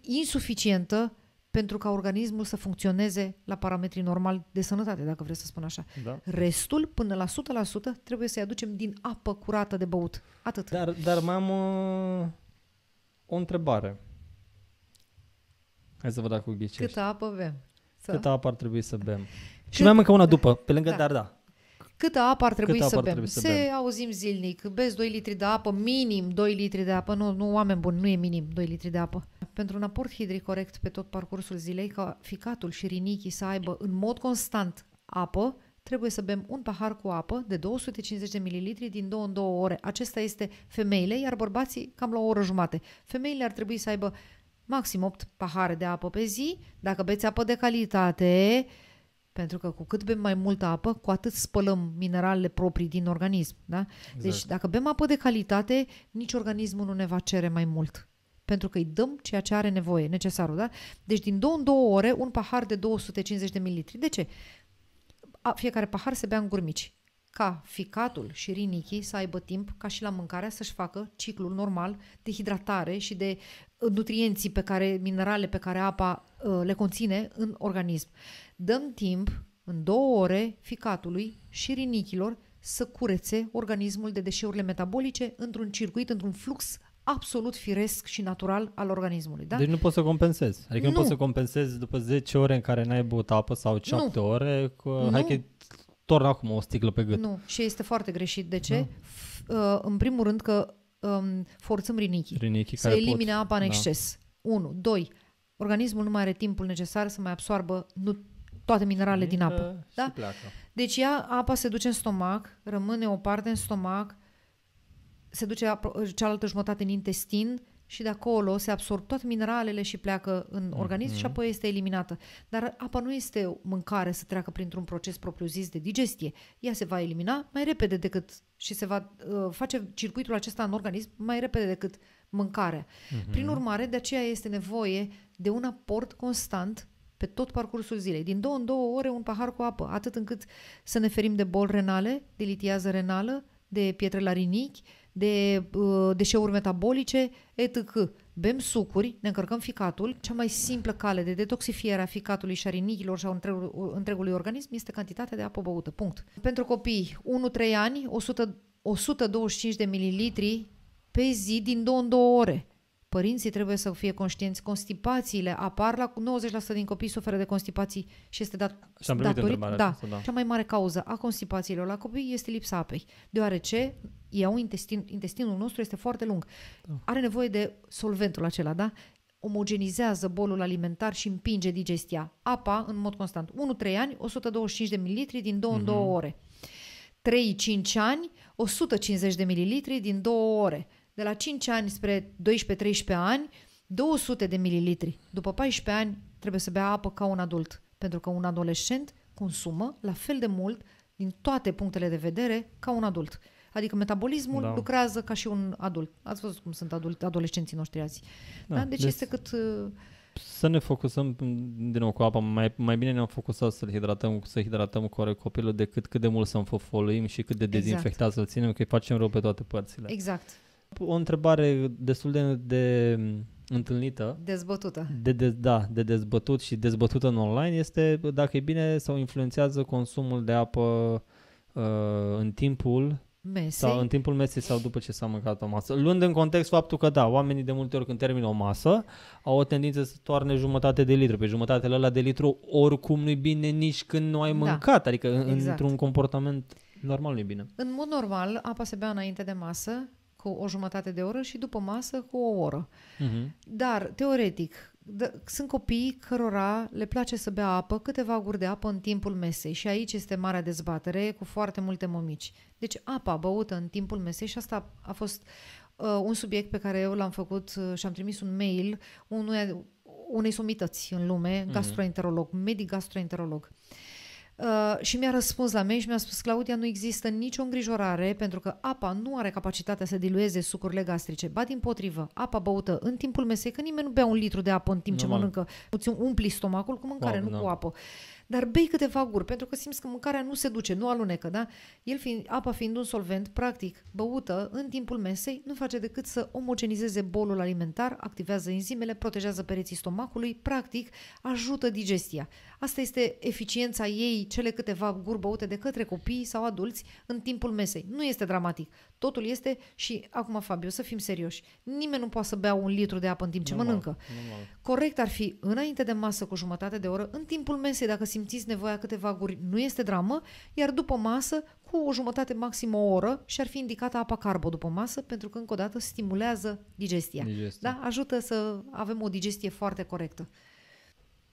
insuficientă pentru ca organismul să funcționeze la parametrii normali de sănătate, dacă vreți să spun așa. Da. Restul, până la 100%, trebuie să-i aducem din apă curată de băut. Atât. Dar, dar mai am uh, o întrebare. Hai să văd dacă o ghicești. Câtă apă bem? Câtă apă ar trebui să bem? Și mai am încă una după, pe lângă da. dar da câtă apă ar trebui, câtă să, bem. Trebui să Se bem. auzim zilnic, bezi 2 litri de apă, minim 2 litri de apă, nu, nu oameni buni, nu e minim 2 litri de apă. Pentru un aport hidric corect pe tot parcursul zilei, ca ficatul și rinichii să aibă în mod constant apă, trebuie să bem un pahar cu apă de 250 de ml din 2 în 2 ore. Acesta este femeile, iar bărbații cam la o oră jumate. Femeile ar trebui să aibă maxim 8 pahare de apă pe zi. Dacă beți apă de calitate, pentru că cu cât bem mai multă apă, cu atât spălăm mineralele proprii din organism. Da? Exact. Deci dacă bem apă de calitate, nici organismul nu ne va cere mai mult. Pentru că îi dăm ceea ce are nevoie, necesarul. Da? Deci din două în două ore, un pahar de 250 de mililitri. De ce? A, fiecare pahar se bea în gurmici ca ficatul și rinichii să aibă timp, ca și la mâncarea, să-și facă ciclul normal de hidratare și de uh, nutrienții pe care, minerale pe care apa uh, le conține în organism dăm timp în două ore ficatului și rinichilor să curețe organismul de deșeurile metabolice într-un circuit, într-un flux absolut firesc și natural al organismului. Da? Deci nu poți să compensezi. Adică nu, nu poți să compensezi după 10 ore în care n-ai băut apă sau 7 nu. ore. Cu, nu. Hai că torn acum o sticlă pe gât. Nu, și este foarte greșit. De ce? Da. Uh, în primul rând că um, forțăm rinichii, rinichii să elimine pot. apa în da. exces. 1. 2. Organismul nu mai are timpul necesar să mai absoarbă nut- toate mineralele din apă. Da? Deci ea, apa se duce în stomac, rămâne o parte în stomac, se duce cealaltă jumătate în intestin și de acolo se absorb toate mineralele și pleacă în mhm. organism mm-hmm. și apoi este eliminată. Dar apa nu este mâncare să treacă printr-un proces propriu-zis de digestie. Ea se va elimina mai repede decât și se va uh, face circuitul acesta în organism mai repede decât mâncarea. Mm-hmm. Prin urmare, de aceea este nevoie de un aport constant pe tot parcursul zilei, din două în două ore un pahar cu apă, atât încât să ne ferim de boli renale, de litiază renală, de pietre la rinichi, de uh, deșeuri metabolice, etc. Bem sucuri, ne încărcăm ficatul. Cea mai simplă cale de detoxifiere a ficatului și a rinichilor și a întregului, întregului organism este cantitatea de apă băută. Punct. Pentru copii 1-3 ani, 100, 125 de mililitri pe zi din două în două ore. Părinții trebuie să fie conștienți. Constipațiile apar la 90% din copii suferă de constipații și este dat, și datorit, da, da. Cea mai mare cauză a constipațiilor la copii este lipsa apei, deoarece iau intestin, intestinul nostru este foarte lung. Da. Are nevoie de solventul acela, da? omogenizează bolul alimentar și împinge digestia. Apa, în mod constant, 1-3 ani, 125 de mililitri din 2 mm-hmm. în 2 mhm. ore. 3-5 ani, 150 de mililitri din 2 ore de la 5 ani spre 12-13 ani, 200 de mililitri. După 14 ani trebuie să bea apă ca un adult, pentru că un adolescent consumă la fel de mult din toate punctele de vedere ca un adult. Adică metabolismul da. lucrează ca și un adult. Ați văzut cum sunt adult, adolescenții noștri azi. Da? da? Deci, deci este cât... Uh, să ne focusăm din nou cu apa. Mai, mai bine ne-am focusat să-l hidratăm, să hidratăm corect copilul decât cât de mult să înfofoluim și cât de dezinfectat exact. să-l ținem, că îi facem rău pe toate părțile. Exact. O întrebare destul de, de întâlnită. Dezbătută. De, de, da, de dezbătut și dezbătută în online este dacă e bine sau influențează consumul de apă uh, în timpul mesei. sau în timpul mesei sau după ce s-a mâncat o masă. Luând în context faptul că da, oamenii de multe ori când termină o masă au o tendință să toarne jumătate de litru. Pe jumătatele ăla de litru oricum nu-i bine nici când nu ai da. mâncat, da, adică exact. într-un comportament normal nu-i bine. În mod normal, apa se bea înainte de masă cu o jumătate de oră și după masă cu o oră. Uh-huh. Dar, teoretic, d- sunt copii cărora le place să bea apă, câteva guri de apă în timpul mesei și aici este marea dezbatere cu foarte multe momici. Deci apa băută în timpul mesei și asta a fost uh, un subiect pe care eu l-am făcut uh, și am trimis un mail unui, unei somități în lume, uh-huh. gastroenterolog, medic gastroenterolog. Uh, Uh, și mi-a răspuns la mail și mi-a spus Claudia, nu există nicio îngrijorare pentru că apa nu are capacitatea să dilueze sucurile gastrice. Ba din potrivă, apa băută în timpul mesei, că nimeni nu bea un litru de apă în timp Normal. ce mănâncă. Îți umpli stomacul cu mâncare, wow, da, nu da. cu apă. Uh, dar bei câteva guri, pentru că simți că mâncarea nu se duce, nu alunecă, da? El fiind, apa fiind un solvent, practic, băută în timpul mesei, nu face decât să omogenizeze bolul alimentar, activează enzimele, protejează pereții stomacului, practic, ajută digestia. Asta este eficiența ei, cele câteva guri băute de către copii sau adulți în timpul mesei. Nu este dramatic. Totul este și, acum Fabio, să fim serioși, nimeni nu poate să bea un litru de apă în timp ce normal, mănâncă. Normal. Corect ar fi înainte de masă cu jumătate de oră, în timpul mesei, dacă simțiți nevoia câteva guri, nu este dramă, iar după masă, cu o jumătate maxim o oră și ar fi indicată apa carbo după masă, pentru că încă o dată stimulează digestia. digestia. Da? Ajută să avem o digestie foarte corectă.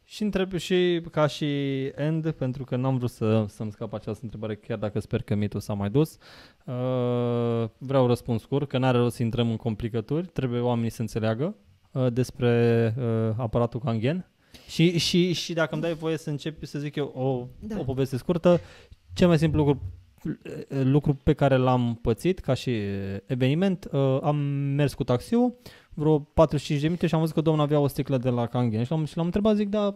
Și întreb și ca și end, pentru că n-am vrut să, să-mi scap această întrebare, chiar dacă sper că mitul s-a mai dus. Uh, vreau răspuns scurt, că n-are rost să intrăm în complicături, trebuie oamenii să înțeleagă uh, despre uh, aparatul Kangen. Și, și, și dacă îmi dai voie să încep să zic eu o, da. o poveste scurtă, cel mai simplu lucru, uh, lucru pe care l-am pățit ca și eveniment, uh, am mers cu taxiul, vreo 45 de minute și am văzut că domnul avea o sticlă de la Kangen și l-am, și l-am întrebat, zic, da,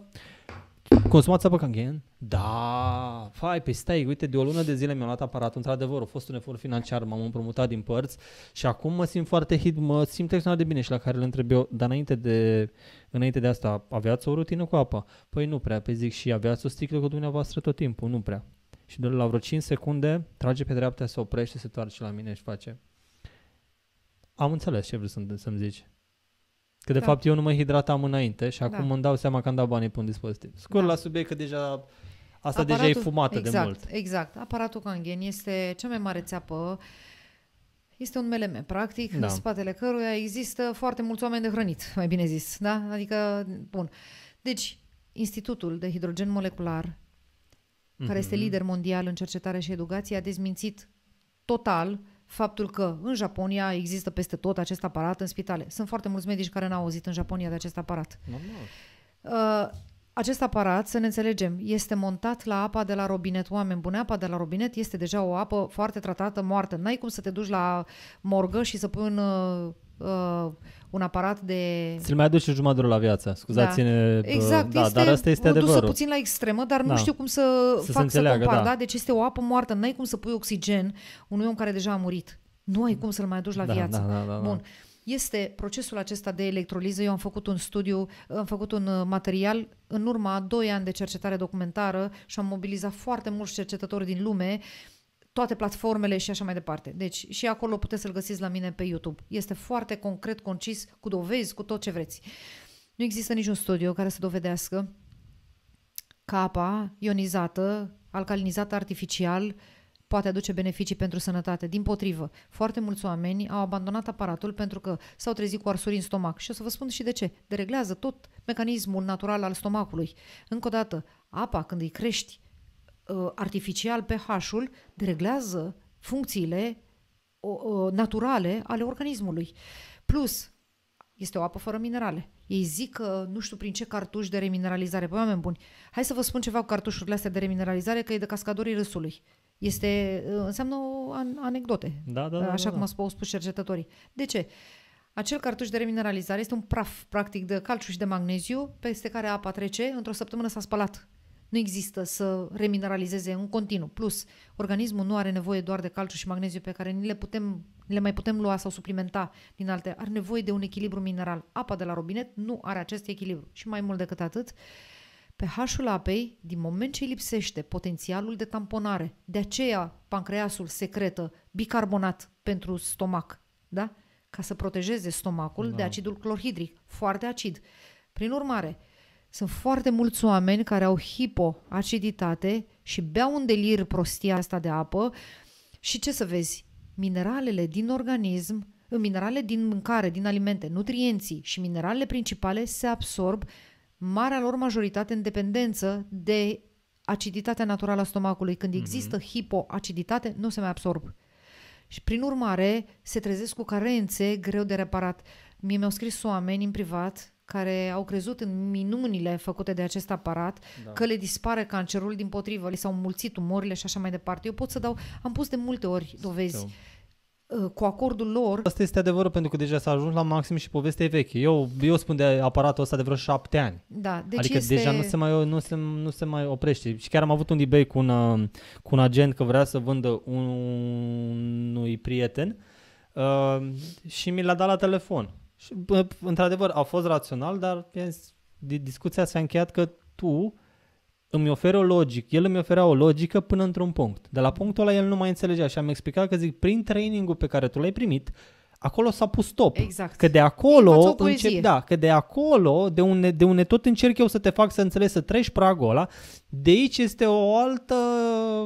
Consumați apă Cangen? Da, fai, pe păi stai, uite, de o lună de zile mi-am luat aparatul, într-adevăr, a fost un efort financiar, m-am împrumutat din părți și acum mă simt foarte hit, mă simt extraordinar de bine și la care îl întreb eu, dar înainte de, înainte de asta, aveați o rutină cu apa? Păi nu prea, pe păi zic și aveați o sticlă cu dumneavoastră tot timpul, nu prea. Și de la vreo 5 secunde, trage pe dreapta, se oprește, se toarce la mine și face. Am înțeles ce vrei să-mi zici. Că de da. fapt eu nu mă hidratam înainte și da. acum da. îmi dau seama că am dat banii pe un dispozitiv. Scur da. la subiect că deja asta aparatul, deja e fumată exact, de mult. Exact. Aparatul Kangen este cea mai mare țeapă este un MLM, practic, da. în spatele căruia există foarte mulți oameni de hrănit, mai bine zis, da? Adică, bun. Deci, Institutul de Hidrogen Molecular, mm-hmm. care este mhm. lider mondial în cercetare și educație, a dezmințit total faptul că în Japonia există peste tot acest aparat în spitale. Sunt foarte mulți medici care n-au auzit în Japonia de acest aparat. Normal. Uh, acest aparat, să ne înțelegem, este montat la apa de la robinet. Oameni bune, apa de la robinet este deja o apă foarte tratată, moartă. N-ai cum să te duci la morgă și să pui un uh, uh un aparat de... Ți-l mai aduce jumătate la viață, scuzați-ne. Da. Exact, da, este dar asta este adevărul. dusă puțin la extremă, dar da. nu știu cum să, să fac să compar, da. da? Deci este o apă moartă, n-ai cum să pui oxigen unui om care deja a murit. Nu ai cum să-l mai aduci la da, viață. Da, da, da, da. Bun. Este procesul acesta de electroliză. Eu am făcut un studiu, am făcut un uh, material în urma a doi ani de cercetare documentară și am mobilizat foarte mulți cercetători din lume uh, toate platformele și așa mai departe. Deci și acolo puteți să-l găsiți la mine pe YouTube. Este foarte concret, concis, cu dovezi, cu tot ce vreți. Nu există niciun studiu care să dovedească că apa ionizată, alcalinizată artificial, poate aduce beneficii pentru sănătate. Din potrivă, foarte mulți oameni au abandonat aparatul pentru că s-au trezit cu arsuri în stomac. Și o să vă spun și de ce. Dereglează tot mecanismul natural al stomacului. Încă o dată, apa, când îi crești, Uh, artificial pH-ul dereglează funcțiile naturale ale organismului. Plus, este o apă fără minerale. Ei zic că nu știu prin ce cartuș de remineralizare. Păi, oameni buni, hai să vă spun ceva cu cartușurile astea de remineralizare, că e de cascadorii râsului. Este, uh, înseamnă o an- anecdote, da, da, da, așa da, da. cum da. au spus cercetătorii. De ce? Acel cartuș de remineralizare este un praf, practic, de calciu și de magneziu, peste care apa trece, într-o săptămână s-a spălat nu există să remineralizeze în continuu. Plus, organismul nu are nevoie doar de calciu și magneziu pe care ni le putem le mai putem lua sau suplimenta din alte, are nevoie de un echilibru mineral. Apa de la robinet nu are acest echilibru. Și mai mult decât atât, pH-ul apei, din moment ce lipsește potențialul de tamponare, de aceea pancreasul secretă bicarbonat pentru stomac, da? ca să protejeze stomacul da. de acidul clorhidric, foarte acid. Prin urmare, sunt foarte mulți oameni care au hipoaciditate și beau un delir prostia asta de apă și ce să vezi? Mineralele din organism, minerale din mâncare, din alimente, nutrienții și mineralele principale se absorb marea lor majoritate în dependență de aciditatea naturală a stomacului. Când mhm. există mm-hmm. hipoaciditate, nu se mai absorb. Și prin urmare, se trezesc cu carențe greu de reparat. Mie mi-au scris oameni în privat care au crezut în minunile făcute de acest aparat, da. că le dispare cancerul din potrivă, li s-au mulțit tumorile și așa mai departe. Eu pot să dau, am pus de multe ori dovezi uh, cu acordul lor. Asta este adevărul pentru că deja s-a ajuns la maxim și povestea e veche. Eu, eu spun de aparatul ăsta de vreo șapte ani. Da, deci adică este... deja nu se, mai, nu, se, nu se mai oprește. Și chiar am avut un debate cu un, uh, cu un agent că vrea să vândă unui prieten uh, și mi l-a dat la telefon. Și, bă, într-adevăr, a fost rațional, dar discuția s-a încheiat că tu îmi oferi o logică, el îmi oferea o logică până într-un punct. De la punctul ăla el nu mai înțelegea și am explicat că zic, prin trainingul pe care tu l-ai primit, acolo s-a pus stop. Exact. Că de acolo, încep, da, că de acolo, de unde, de unde tot încerc eu să te fac să înțelegi, să treci pragul ăla, de aici este o altă,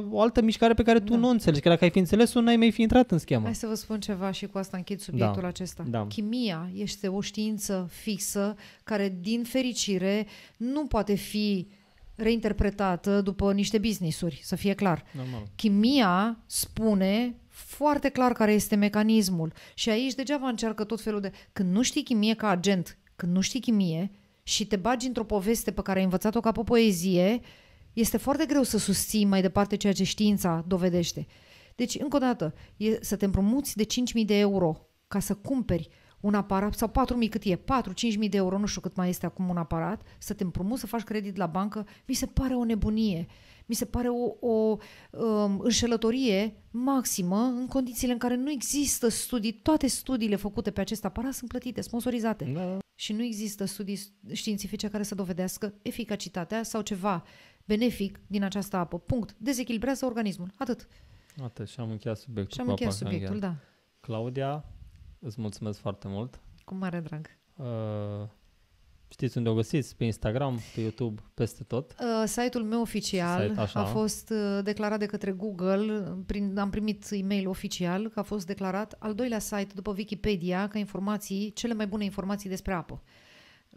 o altă mișcare pe care tu da. nu o înțelegi, că dacă ai fi înțeles nu ai mai fi intrat în schemă. Hai să vă spun ceva și cu asta închid da. subiectul da. acesta. Da. Chimia este o știință fixă care, din fericire, nu poate fi reinterpretată după niște business-uri, să fie clar. Normal. Chimia spune foarte clar care este mecanismul. Și aici degeaba încearcă tot felul de... Când nu știi chimie ca agent, când nu știi chimie și te bagi într-o poveste pe care ai învățat-o ca pe poezie, este foarte greu să susții mai departe ceea ce știința dovedește. Deci, încă o dată, e să te împrumuți de 5.000 de euro ca să cumperi un aparat sau 4.000 cât e, 4-5.000 de euro, nu știu cât mai este acum un aparat, să te împrumuți, să faci credit la bancă, mi se pare o nebunie mi se pare o, o um, înșelătorie maximă în condițiile în care nu există studii, toate studiile făcute pe acest aparat sunt plătite, sponsorizate. Da. Și nu există studii științifice care să dovedească eficacitatea sau ceva benefic din această apă. Punct. Dezechilibrează organismul. Atât. Atât. Și am încheiat subiectul. Și am încheiat subiectul, da. Claudia, îți mulțumesc foarte mult. Cu mare drag. Uh, Știți unde o găsiți? Pe Instagram, pe YouTube, peste tot? Uh, site-ul meu oficial Site, a fost uh, declarat de către Google, prin, am primit e-mail oficial că a fost declarat al doilea site după Wikipedia ca informații, cele mai bune informații despre apă.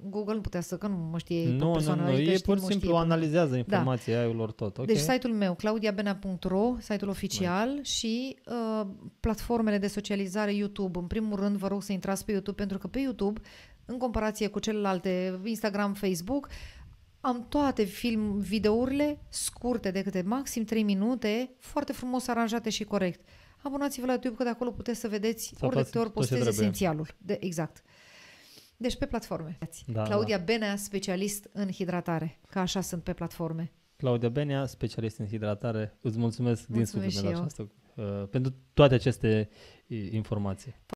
Google nu putea să, că nu mă știe nu, persoană. Nu, adică nu, ei pur și simplu analizează da. informația da. aia lor tot. Okay. Deci site-ul meu, claudiabenea.ro, site-ul oficial Bun. și uh, platformele de socializare YouTube. În primul rând vă rog să intrați pe YouTube pentru că pe YouTube în comparație cu celelalte, Instagram, Facebook, am toate film, videourile scurte de câte maxim 3 minute, foarte frumos aranjate și corect. Abonați-vă la YouTube că de acolo puteți să vedeți ori de câte ori postez esențialul. De, exact. Deci pe platforme. Da, Claudia da. Benea, specialist în hidratare. Ca așa sunt pe platforme. Claudia Benea, specialist în hidratare. Îți mulțumesc, mulțumesc din suflet pentru, uh, pentru toate aceste uh, informații.